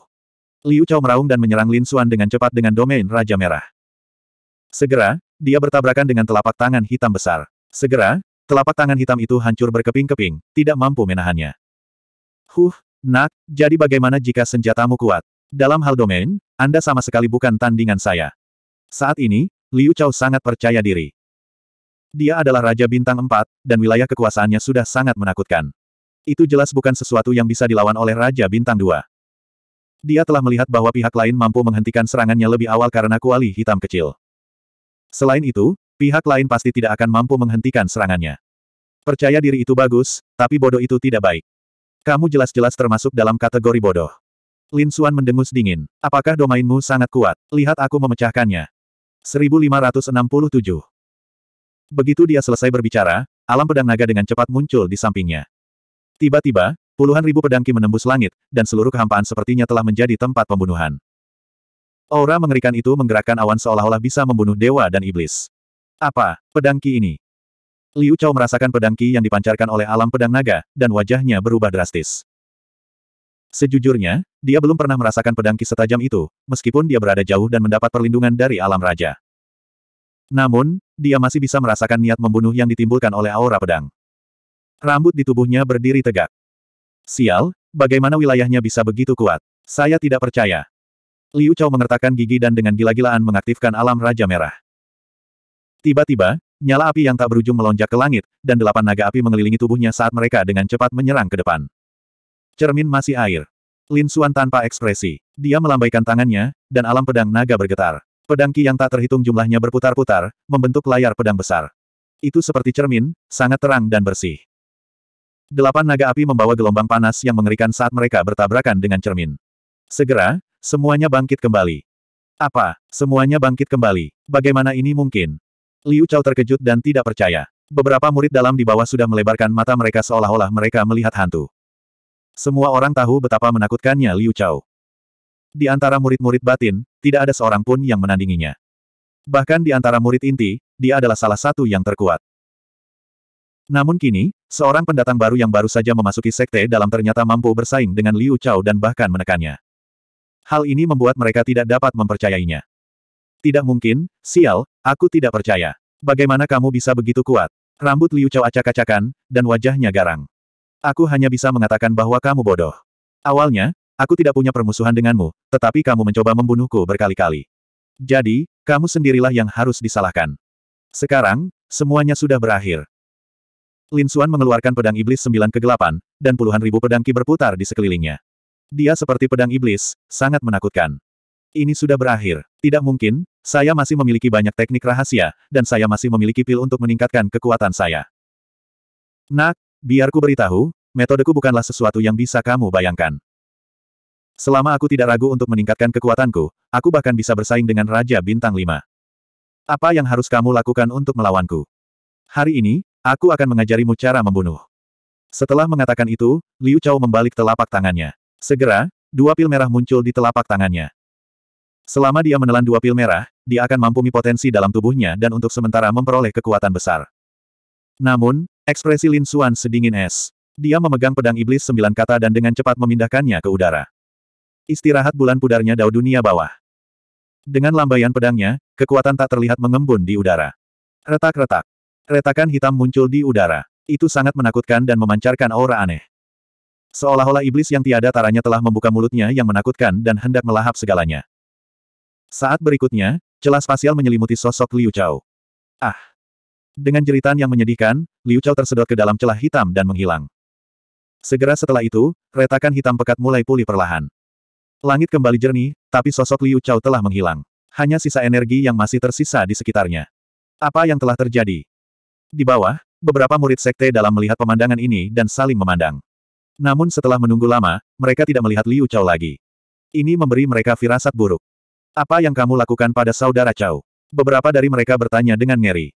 Liu Chao meraung dan menyerang Lin Xuan dengan cepat dengan domain Raja Merah. Segera, dia bertabrakan dengan telapak tangan hitam besar. Segera, telapak tangan hitam itu hancur berkeping-keping, tidak mampu menahannya. Huh, nak, jadi bagaimana jika senjatamu kuat? Dalam hal domain, Anda sama sekali bukan tandingan saya. Saat ini, Liu Chao sangat percaya diri. Dia adalah Raja Bintang Empat, dan wilayah kekuasaannya sudah sangat menakutkan. Itu jelas bukan sesuatu yang bisa dilawan oleh Raja Bintang Dua. Dia telah melihat bahwa pihak lain mampu menghentikan serangannya lebih awal karena kuali hitam kecil. Selain itu, pihak lain pasti tidak akan mampu menghentikan serangannya. Percaya diri itu bagus, tapi bodoh itu tidak baik. Kamu jelas-jelas termasuk dalam kategori bodoh. Lin Suan mendengus dingin. Apakah domainmu sangat kuat? Lihat aku memecahkannya. 1567 Begitu dia selesai berbicara, alam pedang naga dengan cepat muncul di sampingnya. Tiba-tiba, puluhan ribu pedangki menembus langit, dan seluruh kehampaan sepertinya telah menjadi tempat pembunuhan. Aura mengerikan itu menggerakkan awan seolah-olah bisa membunuh dewa dan iblis. Apa, pedangki ini? Liu Chao merasakan pedangki yang dipancarkan oleh alam pedang naga, dan wajahnya berubah drastis. Sejujurnya, dia belum pernah merasakan pedangki setajam itu, meskipun dia berada jauh dan mendapat perlindungan dari alam raja. Namun, dia masih bisa merasakan niat membunuh yang ditimbulkan oleh aura pedang. Rambut di tubuhnya berdiri tegak. Sial, bagaimana wilayahnya bisa begitu kuat? Saya tidak percaya. Liu Chao mengertakkan gigi dan dengan gila-gilaan mengaktifkan alam Raja Merah. Tiba-tiba, nyala api yang tak berujung melonjak ke langit, dan delapan naga api mengelilingi tubuhnya saat mereka dengan cepat menyerang ke depan. Cermin masih air. Lin Xuan tanpa ekspresi. Dia melambaikan tangannya, dan alam pedang naga bergetar. Pedang Ki yang tak terhitung jumlahnya berputar-putar, membentuk layar pedang besar. Itu seperti cermin, sangat terang dan bersih. Delapan naga api membawa gelombang panas yang mengerikan saat mereka bertabrakan dengan cermin. Segera, semuanya bangkit kembali. Apa? Semuanya bangkit kembali. Bagaimana ini mungkin? Liu Chao terkejut dan tidak percaya. Beberapa murid dalam di bawah sudah melebarkan mata mereka seolah-olah mereka melihat hantu. Semua orang tahu betapa menakutkannya Liu Chao. Di antara murid-murid batin, tidak ada seorang pun yang menandinginya. Bahkan di antara murid inti, dia adalah salah satu yang terkuat. Namun kini, seorang pendatang baru yang baru saja memasuki sekte dalam ternyata mampu bersaing dengan Liu Chao dan bahkan menekannya. Hal ini membuat mereka tidak dapat mempercayainya. Tidak mungkin, sial, aku tidak percaya. Bagaimana kamu bisa begitu kuat? Rambut Liu Chao acak-acakan, dan wajahnya garang. Aku hanya bisa mengatakan bahwa kamu bodoh. Awalnya, Aku tidak punya permusuhan denganmu, tetapi kamu mencoba membunuhku berkali-kali. Jadi, kamu sendirilah yang harus disalahkan. Sekarang, semuanya sudah berakhir. Lin Xuan mengeluarkan pedang iblis sembilan kegelapan, dan puluhan ribu pedang ki berputar di sekelilingnya. Dia seperti pedang iblis, sangat menakutkan. Ini sudah berakhir. Tidak mungkin, saya masih memiliki banyak teknik rahasia, dan saya masih memiliki pil untuk meningkatkan kekuatan saya. Nak, biarku beritahu, metodeku bukanlah sesuatu yang bisa kamu bayangkan. Selama aku tidak ragu untuk meningkatkan kekuatanku, aku bahkan bisa bersaing dengan Raja Bintang Lima. Apa yang harus kamu lakukan untuk melawanku? Hari ini, aku akan mengajarimu cara membunuh. Setelah mengatakan itu, Liu Chao membalik telapak tangannya. Segera, dua pil merah muncul di telapak tangannya. Selama dia menelan dua pil merah, dia akan mampu potensi dalam tubuhnya dan untuk sementara memperoleh kekuatan besar. Namun, ekspresi Lin Xuan sedingin es. Dia memegang pedang iblis sembilan kata dan dengan cepat memindahkannya ke udara. Istirahat bulan pudarnya dao dunia bawah. Dengan lambaian pedangnya, kekuatan tak terlihat mengembun di udara. Retak-retak. Retakan hitam muncul di udara. Itu sangat menakutkan dan memancarkan aura aneh. Seolah-olah iblis yang tiada taranya telah membuka mulutnya yang menakutkan dan hendak melahap segalanya. Saat berikutnya, celah spasial menyelimuti sosok Liu Chao. Ah! Dengan jeritan yang menyedihkan, Liu Chao tersedot ke dalam celah hitam dan menghilang. Segera setelah itu, retakan hitam pekat mulai pulih perlahan. Langit kembali jernih, tapi sosok Liu Chao telah menghilang. Hanya sisa energi yang masih tersisa di sekitarnya. Apa yang telah terjadi? Di bawah, beberapa murid sekte dalam melihat pemandangan ini dan saling memandang. Namun setelah menunggu lama, mereka tidak melihat Liu Chao lagi. Ini memberi mereka firasat buruk. Apa yang kamu lakukan pada saudara Chao? Beberapa dari mereka bertanya dengan ngeri.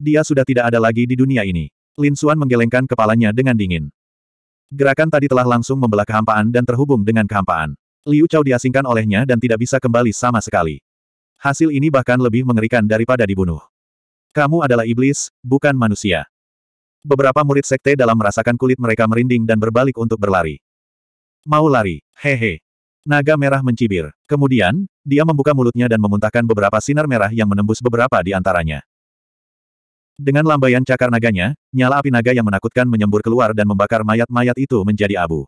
Dia sudah tidak ada lagi di dunia ini. Lin Xuan menggelengkan kepalanya dengan dingin. Gerakan tadi telah langsung membelah kehampaan dan terhubung dengan kehampaan. Liu Chao diasingkan olehnya dan tidak bisa kembali sama sekali. Hasil ini bahkan lebih mengerikan daripada dibunuh. Kamu adalah iblis, bukan manusia. Beberapa murid sekte dalam merasakan kulit mereka merinding dan berbalik untuk berlari. Mau lari, hehe. Naga merah mencibir. Kemudian, dia membuka mulutnya dan memuntahkan beberapa sinar merah yang menembus beberapa di antaranya. Dengan lambaian cakar naganya, nyala api naga yang menakutkan menyembur keluar dan membakar mayat-mayat itu menjadi abu.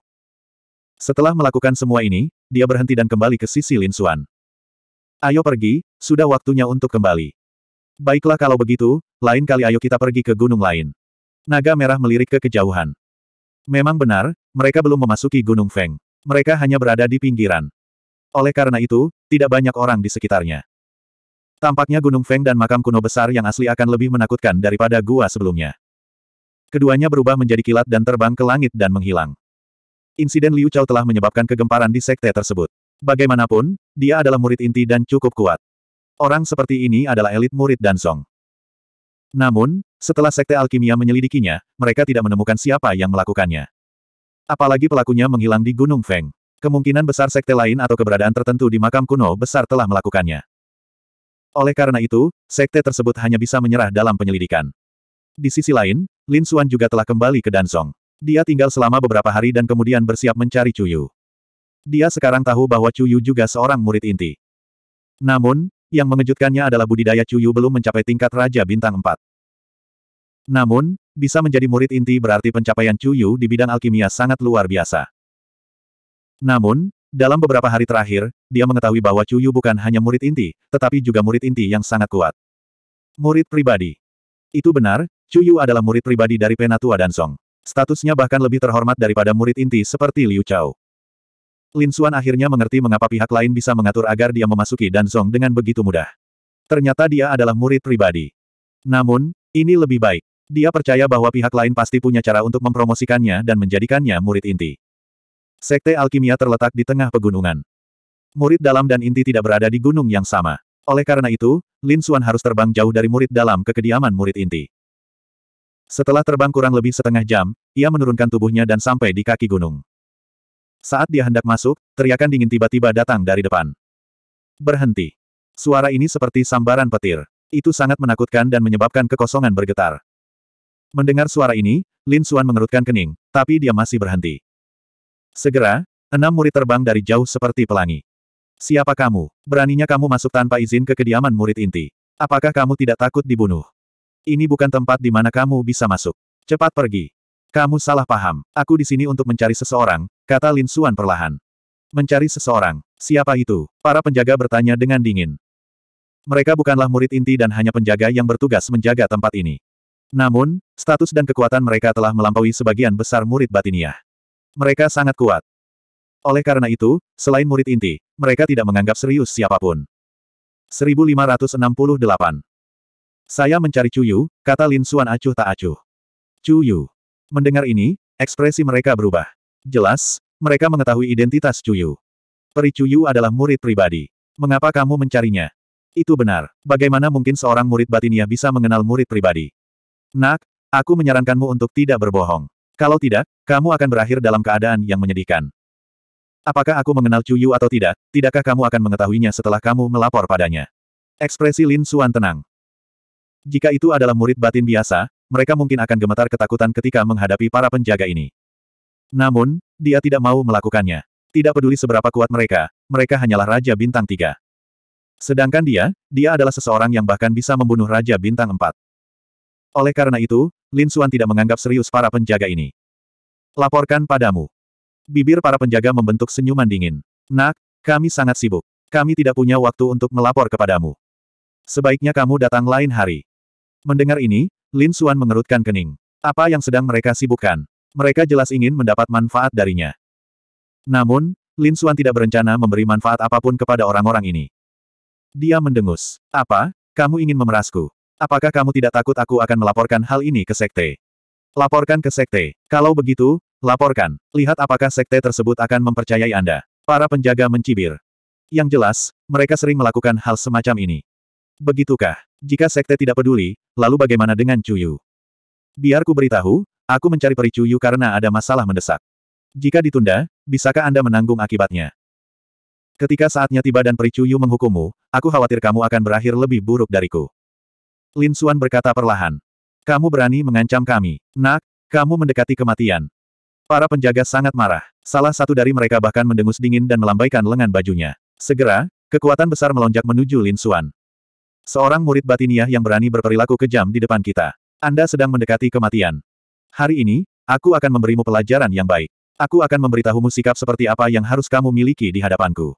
Setelah melakukan semua ini, dia berhenti dan kembali ke sisi Lin Xuan. Ayo pergi, sudah waktunya untuk kembali. Baiklah kalau begitu, lain kali ayo kita pergi ke gunung lain. Naga merah melirik ke kejauhan. Memang benar, mereka belum memasuki Gunung Feng. Mereka hanya berada di pinggiran. Oleh karena itu, tidak banyak orang di sekitarnya. Tampaknya Gunung Feng dan makam kuno besar yang asli akan lebih menakutkan daripada gua sebelumnya. Keduanya berubah menjadi kilat dan terbang ke langit dan menghilang. Insiden Liu Chao telah menyebabkan kegemparan di sekte tersebut. Bagaimanapun, dia adalah murid inti dan cukup kuat. Orang seperti ini adalah elit murid dan Song. Namun, setelah sekte alkimia menyelidikinya, mereka tidak menemukan siapa yang melakukannya. Apalagi pelakunya menghilang di Gunung Feng. Kemungkinan besar sekte lain atau keberadaan tertentu di makam kuno besar telah melakukannya. Oleh karena itu, sekte tersebut hanya bisa menyerah dalam penyelidikan. Di sisi lain, Lin Suan juga telah kembali ke Dansong. Dia tinggal selama beberapa hari dan kemudian bersiap mencari Cuyu. Dia sekarang tahu bahwa Cuyu juga seorang murid inti. Namun, yang mengejutkannya adalah budidaya Cuyu belum mencapai tingkat Raja Bintang 4. Namun, bisa menjadi murid inti berarti pencapaian Cuyu di bidang alkimia sangat luar biasa. Namun, dalam beberapa hari terakhir, dia mengetahui bahwa Cuyu bukan hanya murid inti, tetapi juga murid inti yang sangat kuat. Murid pribadi. Itu benar, Cuyu adalah murid pribadi dari Penatua dan Song. Statusnya bahkan lebih terhormat daripada murid inti seperti Liu Chao. Lin Xuan akhirnya mengerti mengapa pihak lain bisa mengatur agar dia memasuki Danzong dengan begitu mudah. Ternyata dia adalah murid pribadi. Namun, ini lebih baik. Dia percaya bahwa pihak lain pasti punya cara untuk mempromosikannya dan menjadikannya murid inti. Sekte alkimia terletak di tengah pegunungan. Murid dalam dan inti tidak berada di gunung yang sama. Oleh karena itu, Lin Xuan harus terbang jauh dari murid dalam ke kediaman murid inti. Setelah terbang kurang lebih setengah jam, ia menurunkan tubuhnya dan sampai di kaki gunung. Saat dia hendak masuk, teriakan dingin tiba-tiba datang dari depan. Berhenti. Suara ini seperti sambaran petir. Itu sangat menakutkan dan menyebabkan kekosongan bergetar. Mendengar suara ini, Lin Xuan mengerutkan kening, tapi dia masih berhenti. Segera, enam murid terbang dari jauh seperti pelangi. Siapa kamu? Beraninya kamu masuk tanpa izin ke kediaman murid inti. Apakah kamu tidak takut dibunuh? Ini bukan tempat di mana kamu bisa masuk. Cepat pergi. Kamu salah paham. Aku di sini untuk mencari seseorang, kata Lin Suan perlahan. Mencari seseorang. Siapa itu? Para penjaga bertanya dengan dingin. Mereka bukanlah murid inti dan hanya penjaga yang bertugas menjaga tempat ini. Namun, status dan kekuatan mereka telah melampaui sebagian besar murid batiniah. Mereka sangat kuat. Oleh karena itu, selain murid inti, mereka tidak menganggap serius siapapun. 1568 saya mencari Cuyu, kata Lin Suan acuh tak acuh. Cuyu. Mendengar ini, ekspresi mereka berubah. Jelas, mereka mengetahui identitas Cuyu. Peri Cuyu adalah murid pribadi. Mengapa kamu mencarinya? Itu benar. Bagaimana mungkin seorang murid batinia bisa mengenal murid pribadi? Nak, aku menyarankanmu untuk tidak berbohong. Kalau tidak, kamu akan berakhir dalam keadaan yang menyedihkan. Apakah aku mengenal Cuyu atau tidak, tidakkah kamu akan mengetahuinya setelah kamu melapor padanya? Ekspresi Lin Suan tenang. Jika itu adalah murid batin biasa, mereka mungkin akan gemetar ketakutan ketika menghadapi para penjaga ini. Namun, dia tidak mau melakukannya. Tidak peduli seberapa kuat mereka, mereka hanyalah Raja Bintang tiga. Sedangkan dia, dia adalah seseorang yang bahkan bisa membunuh Raja Bintang empat. Oleh karena itu, Lin Suan tidak menganggap serius para penjaga ini. Laporkan padamu. Bibir para penjaga membentuk senyuman dingin. Nak, kami sangat sibuk. Kami tidak punya waktu untuk melapor kepadamu. Sebaiknya kamu datang lain hari. Mendengar ini, Lin Xuan mengerutkan kening. Apa yang sedang mereka sibukkan? Mereka jelas ingin mendapat manfaat darinya. Namun, Lin Xuan tidak berencana memberi manfaat apapun kepada orang-orang ini. Dia mendengus. Apa? Kamu ingin memerasku? Apakah kamu tidak takut aku akan melaporkan hal ini ke sekte? Laporkan ke sekte. Kalau begitu, laporkan. Lihat apakah sekte tersebut akan mempercayai Anda. Para penjaga mencibir. Yang jelas, mereka sering melakukan hal semacam ini. Begitukah? Jika sekte tidak peduli, lalu bagaimana dengan Cuyu? Biar ku beritahu, aku mencari peri Cuyu karena ada masalah mendesak. Jika ditunda, bisakah Anda menanggung akibatnya? Ketika saatnya tiba dan peri Cuyu menghukummu, aku khawatir kamu akan berakhir lebih buruk dariku. Lin Xuan berkata perlahan. Kamu berani mengancam kami. Nak, kamu mendekati kematian. Para penjaga sangat marah. Salah satu dari mereka bahkan mendengus dingin dan melambaikan lengan bajunya. Segera, kekuatan besar melonjak menuju Lin Xuan. Seorang murid batiniah yang berani berperilaku kejam di depan kita. Anda sedang mendekati kematian. Hari ini, aku akan memberimu pelajaran yang baik. Aku akan memberitahumu sikap seperti apa yang harus kamu miliki di hadapanku.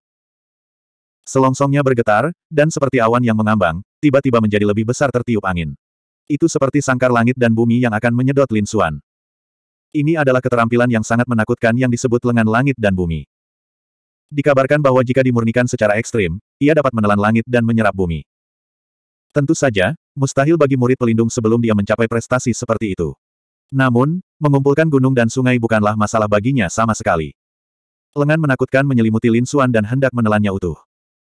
Selongsongnya bergetar, dan seperti awan yang mengambang, tiba-tiba menjadi lebih besar tertiup angin. Itu seperti sangkar langit dan bumi yang akan menyedot Lin linsuan. Ini adalah keterampilan yang sangat menakutkan yang disebut lengan langit dan bumi. Dikabarkan bahwa jika dimurnikan secara ekstrim, ia dapat menelan langit dan menyerap bumi. Tentu saja, mustahil bagi murid pelindung sebelum dia mencapai prestasi seperti itu. Namun, mengumpulkan gunung dan sungai bukanlah masalah baginya sama sekali. Lengan menakutkan menyelimuti Lin Xuan dan hendak menelannya utuh.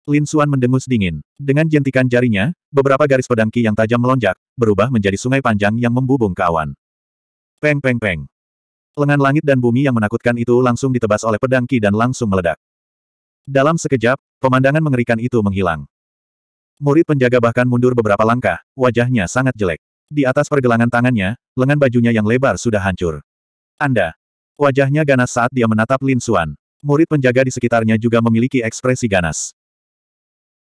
Lin Xuan mendengus dingin. Dengan jentikan jarinya, beberapa garis pedangki yang tajam melonjak, berubah menjadi sungai panjang yang membubung ke awan. Peng peng peng. Lengan langit dan bumi yang menakutkan itu langsung ditebas oleh pedangki dan langsung meledak. Dalam sekejap, pemandangan mengerikan itu menghilang. Murid penjaga bahkan mundur beberapa langkah, wajahnya sangat jelek. Di atas pergelangan tangannya, lengan bajunya yang lebar sudah hancur. Anda. Wajahnya ganas saat dia menatap Lin Suan. Murid penjaga di sekitarnya juga memiliki ekspresi ganas.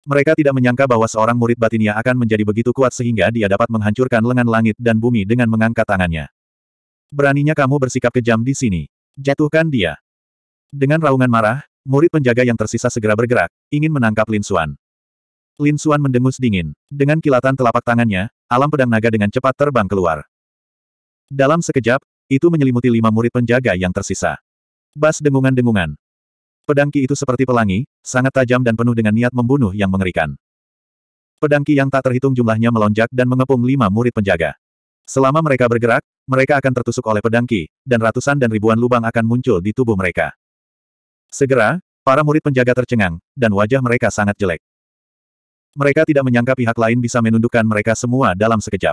Mereka tidak menyangka bahwa seorang murid batinia akan menjadi begitu kuat sehingga dia dapat menghancurkan lengan langit dan bumi dengan mengangkat tangannya. Beraninya kamu bersikap kejam di sini. Jatuhkan dia. Dengan raungan marah, murid penjaga yang tersisa segera bergerak, ingin menangkap Lin Suan. Lin Suan mendengus dingin. Dengan kilatan telapak tangannya, alam pedang naga dengan cepat terbang keluar. Dalam sekejap, itu menyelimuti lima murid penjaga yang tersisa. Bas dengungan-dengungan. Pedangki itu seperti pelangi, sangat tajam dan penuh dengan niat membunuh yang mengerikan. Pedangki yang tak terhitung jumlahnya melonjak dan mengepung lima murid penjaga. Selama mereka bergerak, mereka akan tertusuk oleh pedangki, dan ratusan dan ribuan lubang akan muncul di tubuh mereka. Segera, para murid penjaga tercengang, dan wajah mereka sangat jelek. Mereka tidak menyangka pihak lain bisa menundukkan mereka semua dalam sekejap.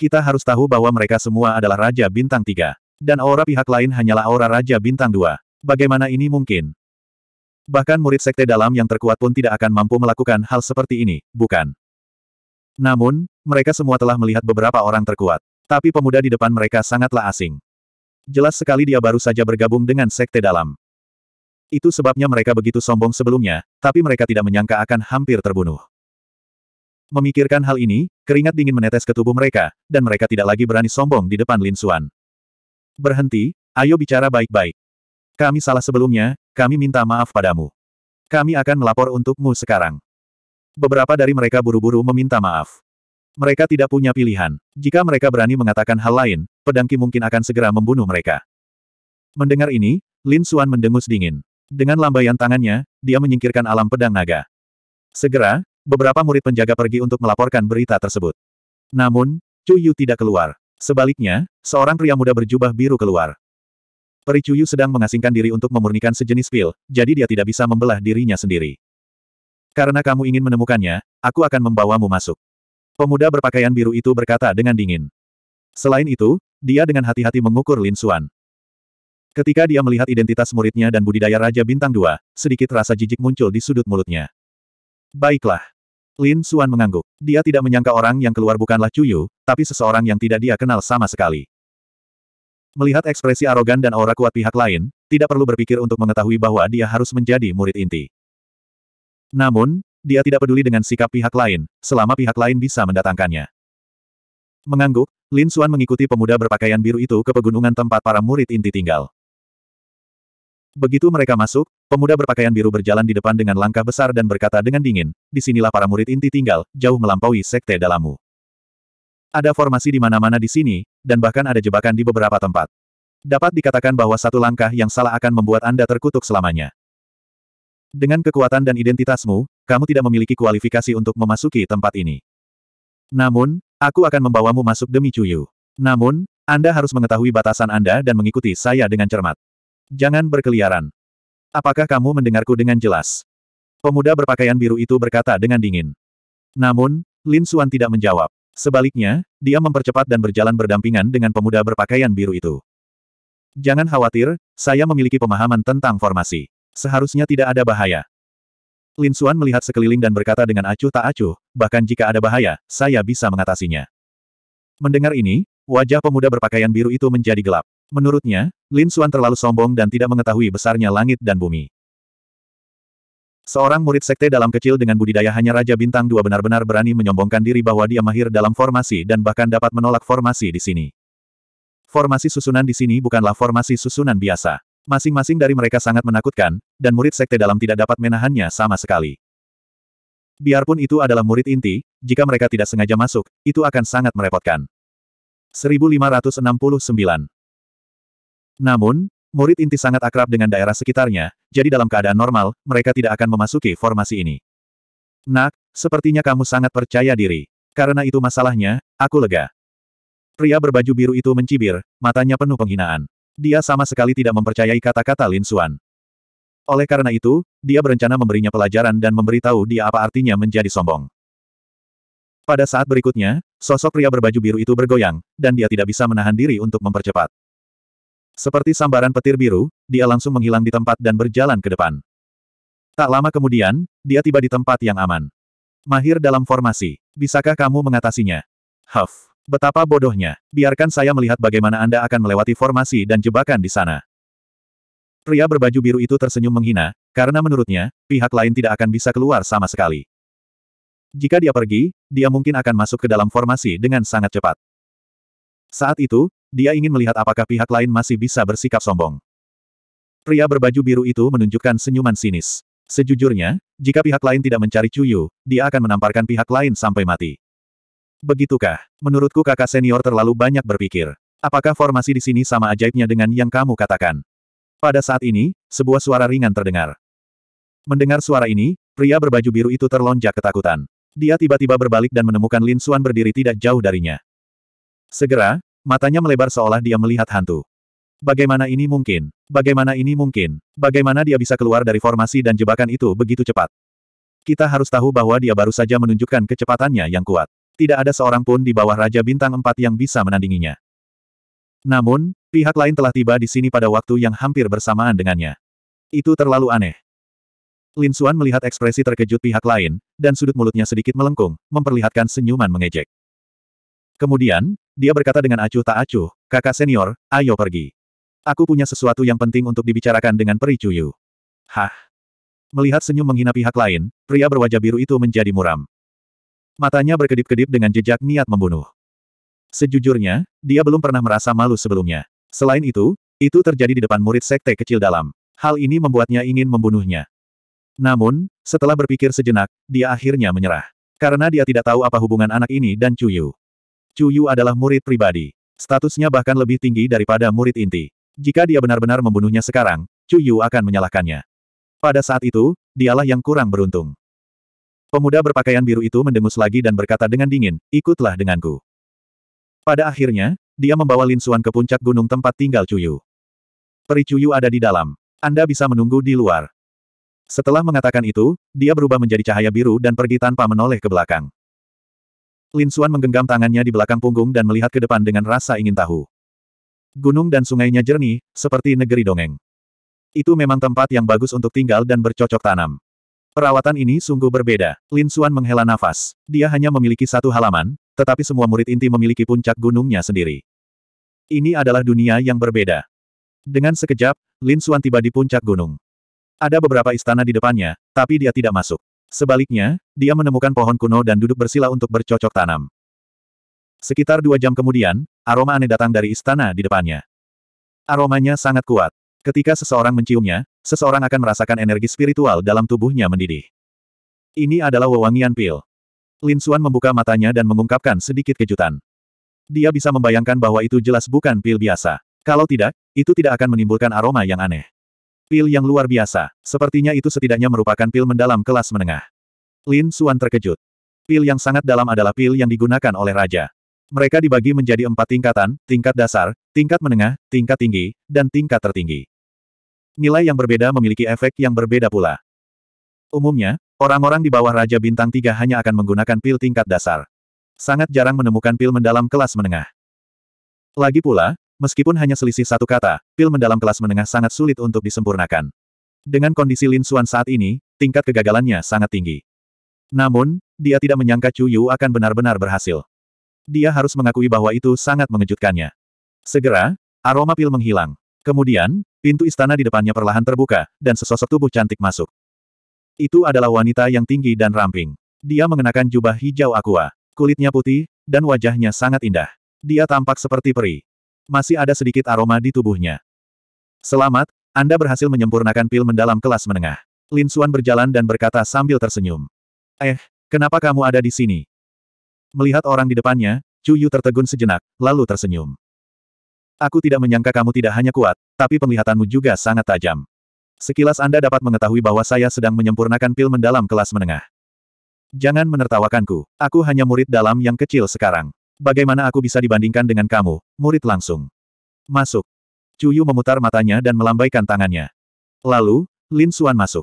Kita harus tahu bahwa mereka semua adalah Raja Bintang 3. Dan aura pihak lain hanyalah aura Raja Bintang 2. Bagaimana ini mungkin? Bahkan murid sekte dalam yang terkuat pun tidak akan mampu melakukan hal seperti ini, bukan? Namun, mereka semua telah melihat beberapa orang terkuat. Tapi pemuda di depan mereka sangatlah asing. Jelas sekali dia baru saja bergabung dengan sekte dalam. Itu sebabnya mereka begitu sombong sebelumnya, tapi mereka tidak menyangka akan hampir terbunuh. Memikirkan hal ini, keringat dingin menetes ke tubuh mereka, dan mereka tidak lagi berani sombong di depan Lin Xuan. Berhenti, ayo bicara baik-baik. Kami salah sebelumnya, kami minta maaf padamu. Kami akan melapor untukmu sekarang. Beberapa dari mereka buru-buru meminta maaf. Mereka tidak punya pilihan. Jika mereka berani mengatakan hal lain, pedangki mungkin akan segera membunuh mereka. Mendengar ini, Lin Xuan mendengus dingin. Dengan lambaian tangannya, dia menyingkirkan alam pedang naga. Segera, beberapa murid penjaga pergi untuk melaporkan berita tersebut. Namun, Cuyu tidak keluar. Sebaliknya, seorang pria muda berjubah biru keluar. Peri Yu sedang mengasingkan diri untuk memurnikan sejenis pil, jadi dia tidak bisa membelah dirinya sendiri. Karena kamu ingin menemukannya, aku akan membawamu masuk. Pemuda berpakaian biru itu berkata dengan dingin. Selain itu, dia dengan hati-hati mengukur Lin Xuan. Ketika dia melihat identitas muridnya dan budidaya Raja Bintang Dua, sedikit rasa jijik muncul di sudut mulutnya. Baiklah, Lin Suan mengangguk. Dia tidak menyangka orang yang keluar bukanlah Cuyu, tapi seseorang yang tidak dia kenal sama sekali. Melihat ekspresi arogan dan aura kuat pihak lain, tidak perlu berpikir untuk mengetahui bahwa dia harus menjadi murid inti. Namun, dia tidak peduli dengan sikap pihak lain, selama pihak lain bisa mendatangkannya. Mengangguk, Lin Suan mengikuti pemuda berpakaian biru itu ke pegunungan tempat para murid inti tinggal. Begitu mereka masuk, pemuda berpakaian biru berjalan di depan dengan langkah besar dan berkata dengan dingin, di sinilah para murid inti tinggal, jauh melampaui sekte dalammu. Ada formasi di mana-mana di sini, dan bahkan ada jebakan di beberapa tempat. Dapat dikatakan bahwa satu langkah yang salah akan membuat Anda terkutuk selamanya. Dengan kekuatan dan identitasmu, kamu tidak memiliki kualifikasi untuk memasuki tempat ini. Namun, aku akan membawamu masuk demi Cuyu. Namun, Anda harus mengetahui batasan Anda dan mengikuti saya dengan cermat. Jangan berkeliaran. Apakah kamu mendengarku dengan jelas? Pemuda berpakaian biru itu berkata dengan dingin. Namun, Lin Xuan tidak menjawab. Sebaliknya, dia mempercepat dan berjalan berdampingan dengan pemuda berpakaian biru itu. Jangan khawatir, saya memiliki pemahaman tentang formasi. Seharusnya tidak ada bahaya. Lin Xuan melihat sekeliling dan berkata dengan acuh tak acuh, bahkan jika ada bahaya, saya bisa mengatasinya. Mendengar ini, wajah pemuda berpakaian biru itu menjadi gelap. Menurutnya, Lin Xuan terlalu sombong dan tidak mengetahui besarnya langit dan bumi. Seorang murid sekte dalam kecil dengan budidaya hanya Raja Bintang Dua benar-benar berani menyombongkan diri bahwa dia mahir dalam formasi dan bahkan dapat menolak formasi di sini. Formasi susunan di sini bukanlah formasi susunan biasa. Masing-masing dari mereka sangat menakutkan, dan murid sekte dalam tidak dapat menahannya sama sekali. Biarpun itu adalah murid inti, jika mereka tidak sengaja masuk, itu akan sangat merepotkan. 1569 namun, murid inti sangat akrab dengan daerah sekitarnya, jadi dalam keadaan normal, mereka tidak akan memasuki formasi ini. Nak, sepertinya kamu sangat percaya diri. Karena itu masalahnya, aku lega. Pria berbaju biru itu mencibir, matanya penuh penghinaan. Dia sama sekali tidak mempercayai kata-kata Lin Suan. Oleh karena itu, dia berencana memberinya pelajaran dan memberitahu dia apa artinya menjadi sombong. Pada saat berikutnya, sosok pria berbaju biru itu bergoyang, dan dia tidak bisa menahan diri untuk mempercepat. Seperti sambaran petir biru, dia langsung menghilang di tempat dan berjalan ke depan. Tak lama kemudian, dia tiba di tempat yang aman. Mahir dalam formasi. Bisakah kamu mengatasinya? Huff. Betapa bodohnya. Biarkan saya melihat bagaimana Anda akan melewati formasi dan jebakan di sana. Pria berbaju biru itu tersenyum menghina, karena menurutnya, pihak lain tidak akan bisa keluar sama sekali. Jika dia pergi, dia mungkin akan masuk ke dalam formasi dengan sangat cepat. Saat itu, dia ingin melihat apakah pihak lain masih bisa bersikap sombong. Pria berbaju biru itu menunjukkan senyuman sinis. Sejujurnya, jika pihak lain tidak mencari Cuyu, dia akan menamparkan pihak lain sampai mati. Begitukah? Menurutku kakak senior terlalu banyak berpikir. Apakah formasi di sini sama ajaibnya dengan yang kamu katakan? Pada saat ini, sebuah suara ringan terdengar. Mendengar suara ini, pria berbaju biru itu terlonjak ketakutan. Dia tiba-tiba berbalik dan menemukan Lin Suan berdiri tidak jauh darinya. Segera, Matanya melebar seolah dia melihat hantu. Bagaimana ini mungkin? Bagaimana ini mungkin? Bagaimana dia bisa keluar dari formasi dan jebakan itu begitu cepat? Kita harus tahu bahwa dia baru saja menunjukkan kecepatannya yang kuat. Tidak ada seorang pun di bawah Raja Bintang Empat yang bisa menandinginya. Namun, pihak lain telah tiba di sini pada waktu yang hampir bersamaan dengannya. Itu terlalu aneh. Lin Xuan melihat ekspresi terkejut pihak lain, dan sudut mulutnya sedikit melengkung, memperlihatkan senyuman mengejek. Kemudian, dia berkata dengan acuh tak acuh, kakak senior, ayo pergi. Aku punya sesuatu yang penting untuk dibicarakan dengan peri Cuyu. Hah? Melihat senyum menghina pihak lain, pria berwajah biru itu menjadi muram. Matanya berkedip-kedip dengan jejak niat membunuh. Sejujurnya, dia belum pernah merasa malu sebelumnya. Selain itu, itu terjadi di depan murid sekte kecil dalam. Hal ini membuatnya ingin membunuhnya. Namun, setelah berpikir sejenak, dia akhirnya menyerah. Karena dia tidak tahu apa hubungan anak ini dan Cuyu. Chu Yu adalah murid pribadi. Statusnya bahkan lebih tinggi daripada murid inti. Jika dia benar-benar membunuhnya sekarang, Chu Yu akan menyalahkannya. Pada saat itu, dialah yang kurang beruntung. Pemuda berpakaian biru itu mendengus lagi dan berkata dengan dingin, ikutlah denganku. Pada akhirnya, dia membawa Lin Suan ke puncak gunung tempat tinggal Chu Yu. Peri Chu Yu ada di dalam. Anda bisa menunggu di luar. Setelah mengatakan itu, dia berubah menjadi cahaya biru dan pergi tanpa menoleh ke belakang. Lin Xuan menggenggam tangannya di belakang punggung dan melihat ke depan dengan rasa ingin tahu. Gunung dan sungainya jernih, seperti negeri dongeng. Itu memang tempat yang bagus untuk tinggal dan bercocok tanam. Perawatan ini sungguh berbeda. Lin Xuan menghela nafas. Dia hanya memiliki satu halaman, tetapi semua murid inti memiliki puncak gunungnya sendiri. Ini adalah dunia yang berbeda. Dengan sekejap, Lin Xuan tiba di puncak gunung. Ada beberapa istana di depannya, tapi dia tidak masuk. Sebaliknya, dia menemukan pohon kuno dan duduk bersila untuk bercocok tanam. Sekitar dua jam kemudian, aroma aneh datang dari istana di depannya. Aromanya sangat kuat. Ketika seseorang menciumnya, seseorang akan merasakan energi spiritual dalam tubuhnya mendidih. Ini adalah wewangian pil. Lin Xuan membuka matanya dan mengungkapkan sedikit kejutan. Dia bisa membayangkan bahwa itu jelas bukan pil biasa. Kalau tidak, itu tidak akan menimbulkan aroma yang aneh. Pil yang luar biasa, sepertinya itu setidaknya merupakan pil mendalam kelas menengah. Lin Suan terkejut. Pil yang sangat dalam adalah pil yang digunakan oleh raja. Mereka dibagi menjadi empat tingkatan, tingkat dasar, tingkat menengah, tingkat tinggi, dan tingkat tertinggi. Nilai yang berbeda memiliki efek yang berbeda pula. Umumnya, orang-orang di bawah Raja Bintang Tiga hanya akan menggunakan pil tingkat dasar. Sangat jarang menemukan pil mendalam kelas menengah. Lagi pula, Meskipun hanya selisih satu kata, pil mendalam kelas menengah sangat sulit untuk disempurnakan. Dengan kondisi Lin Suan saat ini, tingkat kegagalannya sangat tinggi. Namun, dia tidak menyangka Chu Yu akan benar-benar berhasil. Dia harus mengakui bahwa itu sangat mengejutkannya. Segera, aroma pil menghilang. Kemudian, pintu istana di depannya perlahan terbuka, dan sesosok tubuh cantik masuk. Itu adalah wanita yang tinggi dan ramping. Dia mengenakan jubah hijau aqua, kulitnya putih, dan wajahnya sangat indah. Dia tampak seperti peri. Masih ada sedikit aroma di tubuhnya. Selamat, Anda berhasil menyempurnakan pil mendalam kelas menengah. Lin Suan berjalan dan berkata sambil tersenyum. Eh, kenapa kamu ada di sini? Melihat orang di depannya, Chu Yu tertegun sejenak, lalu tersenyum. Aku tidak menyangka kamu tidak hanya kuat, tapi penglihatanmu juga sangat tajam. Sekilas Anda dapat mengetahui bahwa saya sedang menyempurnakan pil mendalam kelas menengah. Jangan menertawakanku, aku hanya murid dalam yang kecil sekarang. Bagaimana aku bisa dibandingkan dengan kamu, murid langsung. Masuk. Cuyu memutar matanya dan melambaikan tangannya. Lalu, Lin Xuan masuk.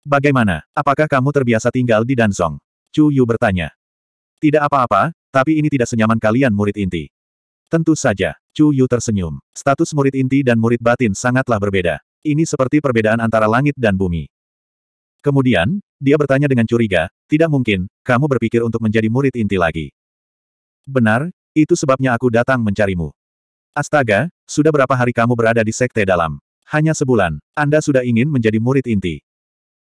Bagaimana, apakah kamu terbiasa tinggal di Danzong? Cuyu bertanya. Tidak apa-apa, tapi ini tidak senyaman kalian murid inti. Tentu saja, Cuyu tersenyum. Status murid inti dan murid batin sangatlah berbeda. Ini seperti perbedaan antara langit dan bumi. Kemudian, dia bertanya dengan curiga, tidak mungkin, kamu berpikir untuk menjadi murid inti lagi. Benar, itu sebabnya aku datang mencarimu. Astaga, sudah berapa hari kamu berada di sekte dalam? Hanya sebulan. Anda sudah ingin menjadi murid inti.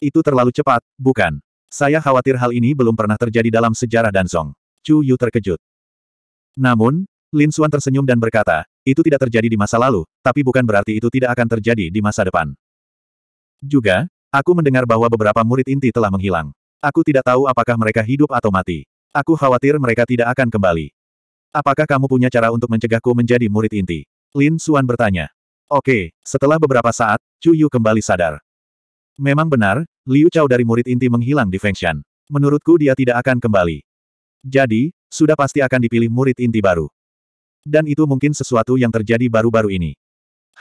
Itu terlalu cepat, bukan? Saya khawatir hal ini belum pernah terjadi dalam sejarah Danzong. Chu Yu terkejut. Namun, Lin Xuan tersenyum dan berkata, itu tidak terjadi di masa lalu, tapi bukan berarti itu tidak akan terjadi di masa depan. Juga, aku mendengar bahwa beberapa murid inti telah menghilang. Aku tidak tahu apakah mereka hidup atau mati. Aku khawatir mereka tidak akan kembali. Apakah kamu punya cara untuk mencegahku menjadi murid inti? Lin Xuan bertanya. Oke, setelah beberapa saat, Chu Yu kembali sadar. Memang benar, Liu Chao dari murid inti menghilang di Fengshan. Menurutku dia tidak akan kembali. Jadi, sudah pasti akan dipilih murid inti baru. Dan itu mungkin sesuatu yang terjadi baru-baru ini.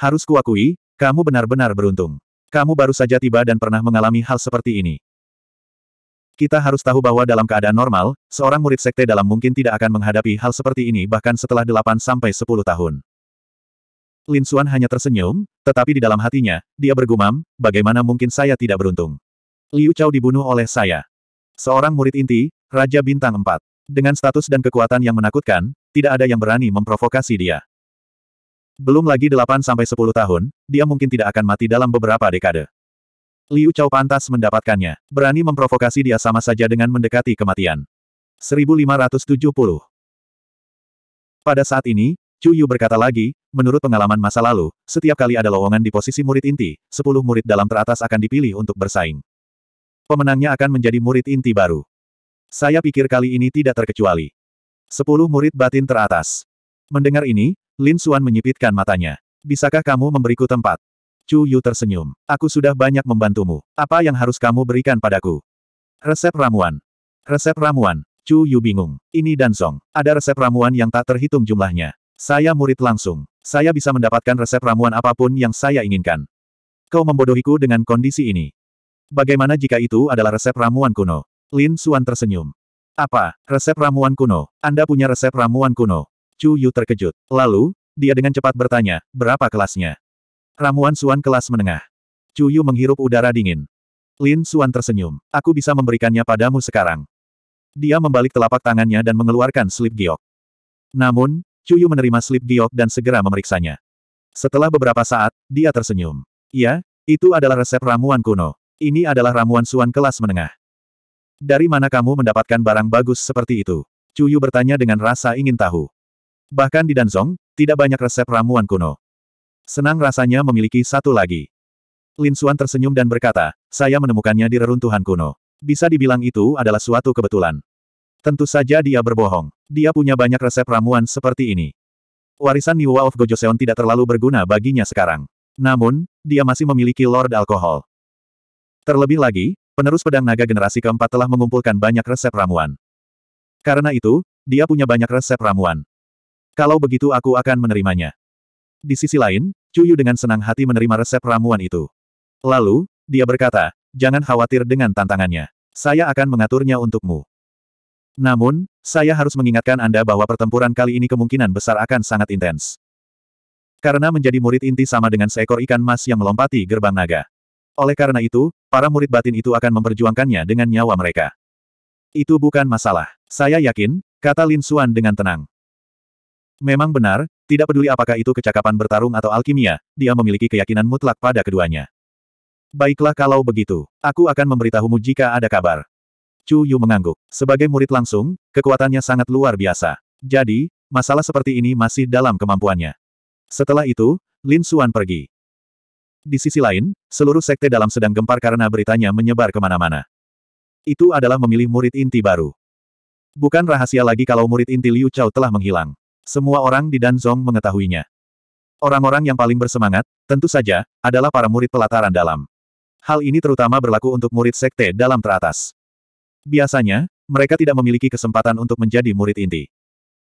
Harus kuakui, kamu benar-benar beruntung. Kamu baru saja tiba dan pernah mengalami hal seperti ini. Kita harus tahu bahwa dalam keadaan normal, seorang murid sekte dalam mungkin tidak akan menghadapi hal seperti ini bahkan setelah 8-10 tahun. Lin Xuan hanya tersenyum, tetapi di dalam hatinya, dia bergumam, bagaimana mungkin saya tidak beruntung. Liu Chao dibunuh oleh saya. Seorang murid inti, Raja Bintang 4. Dengan status dan kekuatan yang menakutkan, tidak ada yang berani memprovokasi dia. Belum lagi 8-10 tahun, dia mungkin tidak akan mati dalam beberapa dekade. Liu Chao pantas mendapatkannya. Berani memprovokasi dia sama saja dengan mendekati kematian. 1570 Pada saat ini, Chu Yu berkata lagi, menurut pengalaman masa lalu, setiap kali ada lowongan di posisi murid inti, 10 murid dalam teratas akan dipilih untuk bersaing. Pemenangnya akan menjadi murid inti baru. Saya pikir kali ini tidak terkecuali. 10 murid batin teratas. Mendengar ini, Lin Xuan menyipitkan matanya. Bisakah kamu memberiku tempat? Chu Yu tersenyum. Aku sudah banyak membantumu. Apa yang harus kamu berikan padaku? Resep ramuan. Resep ramuan. Chu Yu bingung. Ini dan Song. Ada resep ramuan yang tak terhitung jumlahnya. Saya murid langsung. Saya bisa mendapatkan resep ramuan apapun yang saya inginkan. Kau membodohiku dengan kondisi ini. Bagaimana jika itu adalah resep ramuan kuno? Lin Suan tersenyum. Apa? Resep ramuan kuno? Anda punya resep ramuan kuno? Chu Yu terkejut. Lalu, dia dengan cepat bertanya, berapa kelasnya? Ramuan Suan kelas menengah. Cuyu menghirup udara dingin. Lin Suan tersenyum. Aku bisa memberikannya padamu sekarang. Dia membalik telapak tangannya dan mengeluarkan slip giok. Namun, Cuyu menerima slip giok dan segera memeriksanya. Setelah beberapa saat, dia tersenyum. Ya, itu adalah resep ramuan kuno. Ini adalah ramuan Suan kelas menengah. Dari mana kamu mendapatkan barang bagus seperti itu? Cuyu bertanya dengan rasa ingin tahu. Bahkan di Danzong, tidak banyak resep ramuan kuno. Senang rasanya memiliki satu lagi. Lin Xuan tersenyum dan berkata, saya menemukannya di reruntuhan kuno. Bisa dibilang itu adalah suatu kebetulan. Tentu saja dia berbohong. Dia punya banyak resep ramuan seperti ini. Warisan Niwa of Gojoseon tidak terlalu berguna baginya sekarang. Namun, dia masih memiliki Lord Alkohol. Terlebih lagi, penerus pedang naga generasi keempat telah mengumpulkan banyak resep ramuan. Karena itu, dia punya banyak resep ramuan. Kalau begitu aku akan menerimanya. Di sisi lain, Cuyu dengan senang hati menerima resep ramuan itu. Lalu, dia berkata, jangan khawatir dengan tantangannya. Saya akan mengaturnya untukmu. Namun, saya harus mengingatkan Anda bahwa pertempuran kali ini kemungkinan besar akan sangat intens. Karena menjadi murid inti sama dengan seekor ikan mas yang melompati gerbang naga. Oleh karena itu, para murid batin itu akan memperjuangkannya dengan nyawa mereka. Itu bukan masalah. Saya yakin, kata Lin Xuan dengan tenang. Memang benar, tidak peduli apakah itu kecakapan bertarung atau alkimia, dia memiliki keyakinan mutlak pada keduanya. Baiklah kalau begitu, aku akan memberitahumu jika ada kabar. Chu Yu mengangguk. Sebagai murid langsung, kekuatannya sangat luar biasa. Jadi, masalah seperti ini masih dalam kemampuannya. Setelah itu, Lin Xuan pergi. Di sisi lain, seluruh sekte dalam sedang gempar karena beritanya menyebar kemana-mana. Itu adalah memilih murid inti baru. Bukan rahasia lagi kalau murid inti Liu Chao telah menghilang. Semua orang di Danzong mengetahuinya. Orang-orang yang paling bersemangat, tentu saja, adalah para murid pelataran dalam. Hal ini terutama berlaku untuk murid sekte dalam teratas. Biasanya, mereka tidak memiliki kesempatan untuk menjadi murid inti.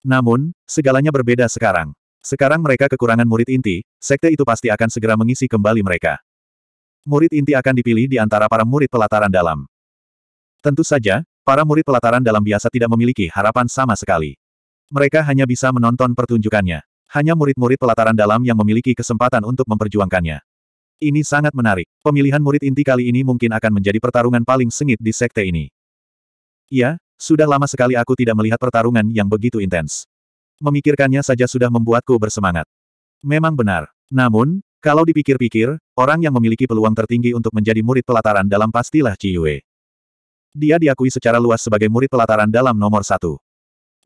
Namun, segalanya berbeda sekarang. Sekarang mereka kekurangan murid inti, sekte itu pasti akan segera mengisi kembali mereka. Murid inti akan dipilih di antara para murid pelataran dalam. Tentu saja, para murid pelataran dalam biasa tidak memiliki harapan sama sekali. Mereka hanya bisa menonton pertunjukannya. Hanya murid-murid pelataran dalam yang memiliki kesempatan untuk memperjuangkannya. Ini sangat menarik. Pemilihan murid inti kali ini mungkin akan menjadi pertarungan paling sengit di sekte ini. Ya, sudah lama sekali aku tidak melihat pertarungan yang begitu intens. Memikirkannya saja sudah membuatku bersemangat. Memang benar. Namun, kalau dipikir-pikir, orang yang memiliki peluang tertinggi untuk menjadi murid pelataran dalam pastilah Ciyue. Dia diakui secara luas sebagai murid pelataran dalam nomor satu.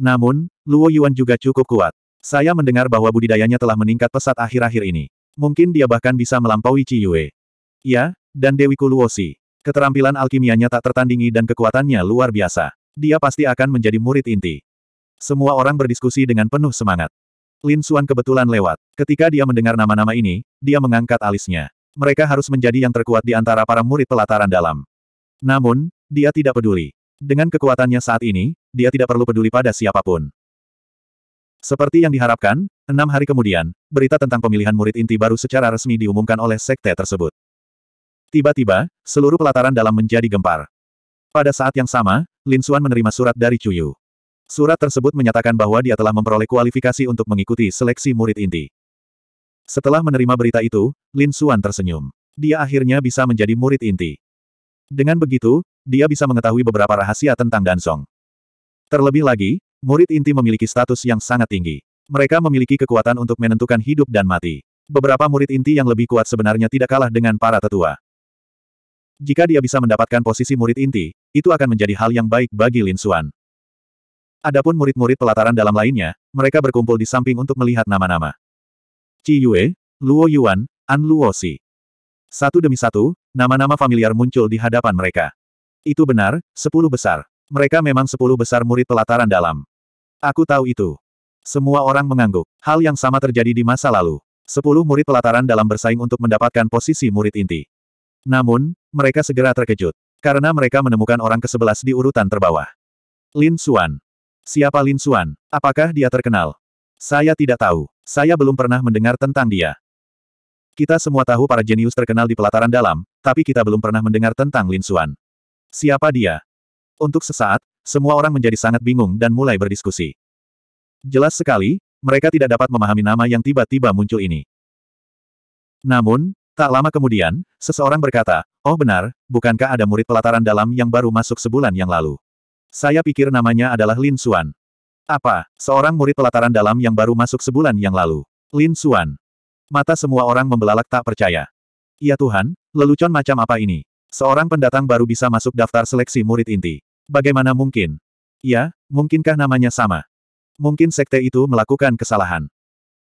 Namun, Luo Yuan juga cukup kuat. Saya mendengar bahwa budidayanya telah meningkat pesat akhir-akhir ini. Mungkin dia bahkan bisa melampaui Ci Yue. Ya, dan Dewi Kuluosi. Keterampilan alkimianya tak tertandingi dan kekuatannya luar biasa. Dia pasti akan menjadi murid inti. Semua orang berdiskusi dengan penuh semangat. Lin Xuan kebetulan lewat. Ketika dia mendengar nama-nama ini, dia mengangkat alisnya. Mereka harus menjadi yang terkuat di antara para murid pelataran dalam. Namun, dia tidak peduli. Dengan kekuatannya saat ini, dia tidak perlu peduli pada siapapun. Seperti yang diharapkan, enam hari kemudian, berita tentang pemilihan murid inti baru secara resmi diumumkan oleh sekte tersebut. Tiba-tiba, seluruh pelataran dalam menjadi gempar. Pada saat yang sama, Lin Xuan menerima surat dari Yu. Surat tersebut menyatakan bahwa dia telah memperoleh kualifikasi untuk mengikuti seleksi murid inti. Setelah menerima berita itu, Lin Xuan tersenyum. Dia akhirnya bisa menjadi murid inti. Dengan begitu, dia bisa mengetahui beberapa rahasia tentang Danzong. Terlebih lagi, murid inti memiliki status yang sangat tinggi. Mereka memiliki kekuatan untuk menentukan hidup dan mati. Beberapa murid inti yang lebih kuat sebenarnya tidak kalah dengan para tetua. Jika dia bisa mendapatkan posisi murid inti, itu akan menjadi hal yang baik bagi Lin Xuan. Adapun murid-murid pelataran dalam lainnya, mereka berkumpul di samping untuk melihat nama-nama. Qi Yue, Luo Yuan, An Luo Si. Satu demi satu, nama-nama familiar muncul di hadapan mereka. Itu benar, sepuluh besar. Mereka memang sepuluh besar murid pelataran dalam. Aku tahu itu. Semua orang mengangguk. Hal yang sama terjadi di masa lalu. Sepuluh murid pelataran dalam bersaing untuk mendapatkan posisi murid inti. Namun, mereka segera terkejut. Karena mereka menemukan orang ke-11 di urutan terbawah. Lin Xuan. Siapa Lin Xuan? Apakah dia terkenal? Saya tidak tahu. Saya belum pernah mendengar tentang dia. Kita semua tahu para jenius terkenal di pelataran dalam, tapi kita belum pernah mendengar tentang Lin Xuan. Siapa dia? Untuk sesaat, semua orang menjadi sangat bingung dan mulai berdiskusi. Jelas sekali, mereka tidak dapat memahami nama yang tiba-tiba muncul ini. Namun, tak lama kemudian, seseorang berkata, Oh benar, bukankah ada murid pelataran dalam yang baru masuk sebulan yang lalu? Saya pikir namanya adalah Lin Xuan. Apa, seorang murid pelataran dalam yang baru masuk sebulan yang lalu? Lin Xuan. Mata semua orang membelalak tak percaya. Ya Tuhan, lelucon macam apa ini? Seorang pendatang baru bisa masuk daftar seleksi murid inti. Bagaimana mungkin? Ya, mungkinkah namanya sama? Mungkin sekte itu melakukan kesalahan.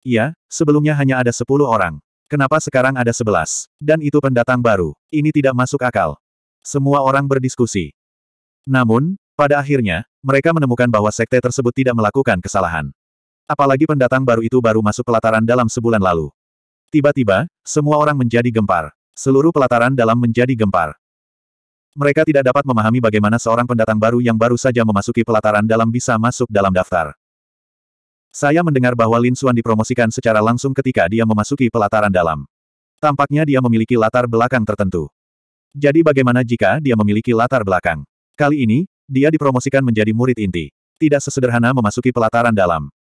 Ya, sebelumnya hanya ada sepuluh orang. Kenapa sekarang ada sebelas? Dan itu pendatang baru. Ini tidak masuk akal. Semua orang berdiskusi. Namun, pada akhirnya, mereka menemukan bahwa sekte tersebut tidak melakukan kesalahan. Apalagi pendatang baru itu baru masuk pelataran dalam sebulan lalu. Tiba-tiba, semua orang menjadi gempar. Seluruh pelataran dalam menjadi gempar. Mereka tidak dapat memahami bagaimana seorang pendatang baru yang baru saja memasuki pelataran dalam bisa masuk dalam daftar. Saya mendengar bahwa Lin Xuan dipromosikan secara langsung ketika dia memasuki pelataran dalam. Tampaknya dia memiliki latar belakang tertentu. Jadi bagaimana jika dia memiliki latar belakang? Kali ini, dia dipromosikan menjadi murid inti. Tidak sesederhana memasuki pelataran dalam.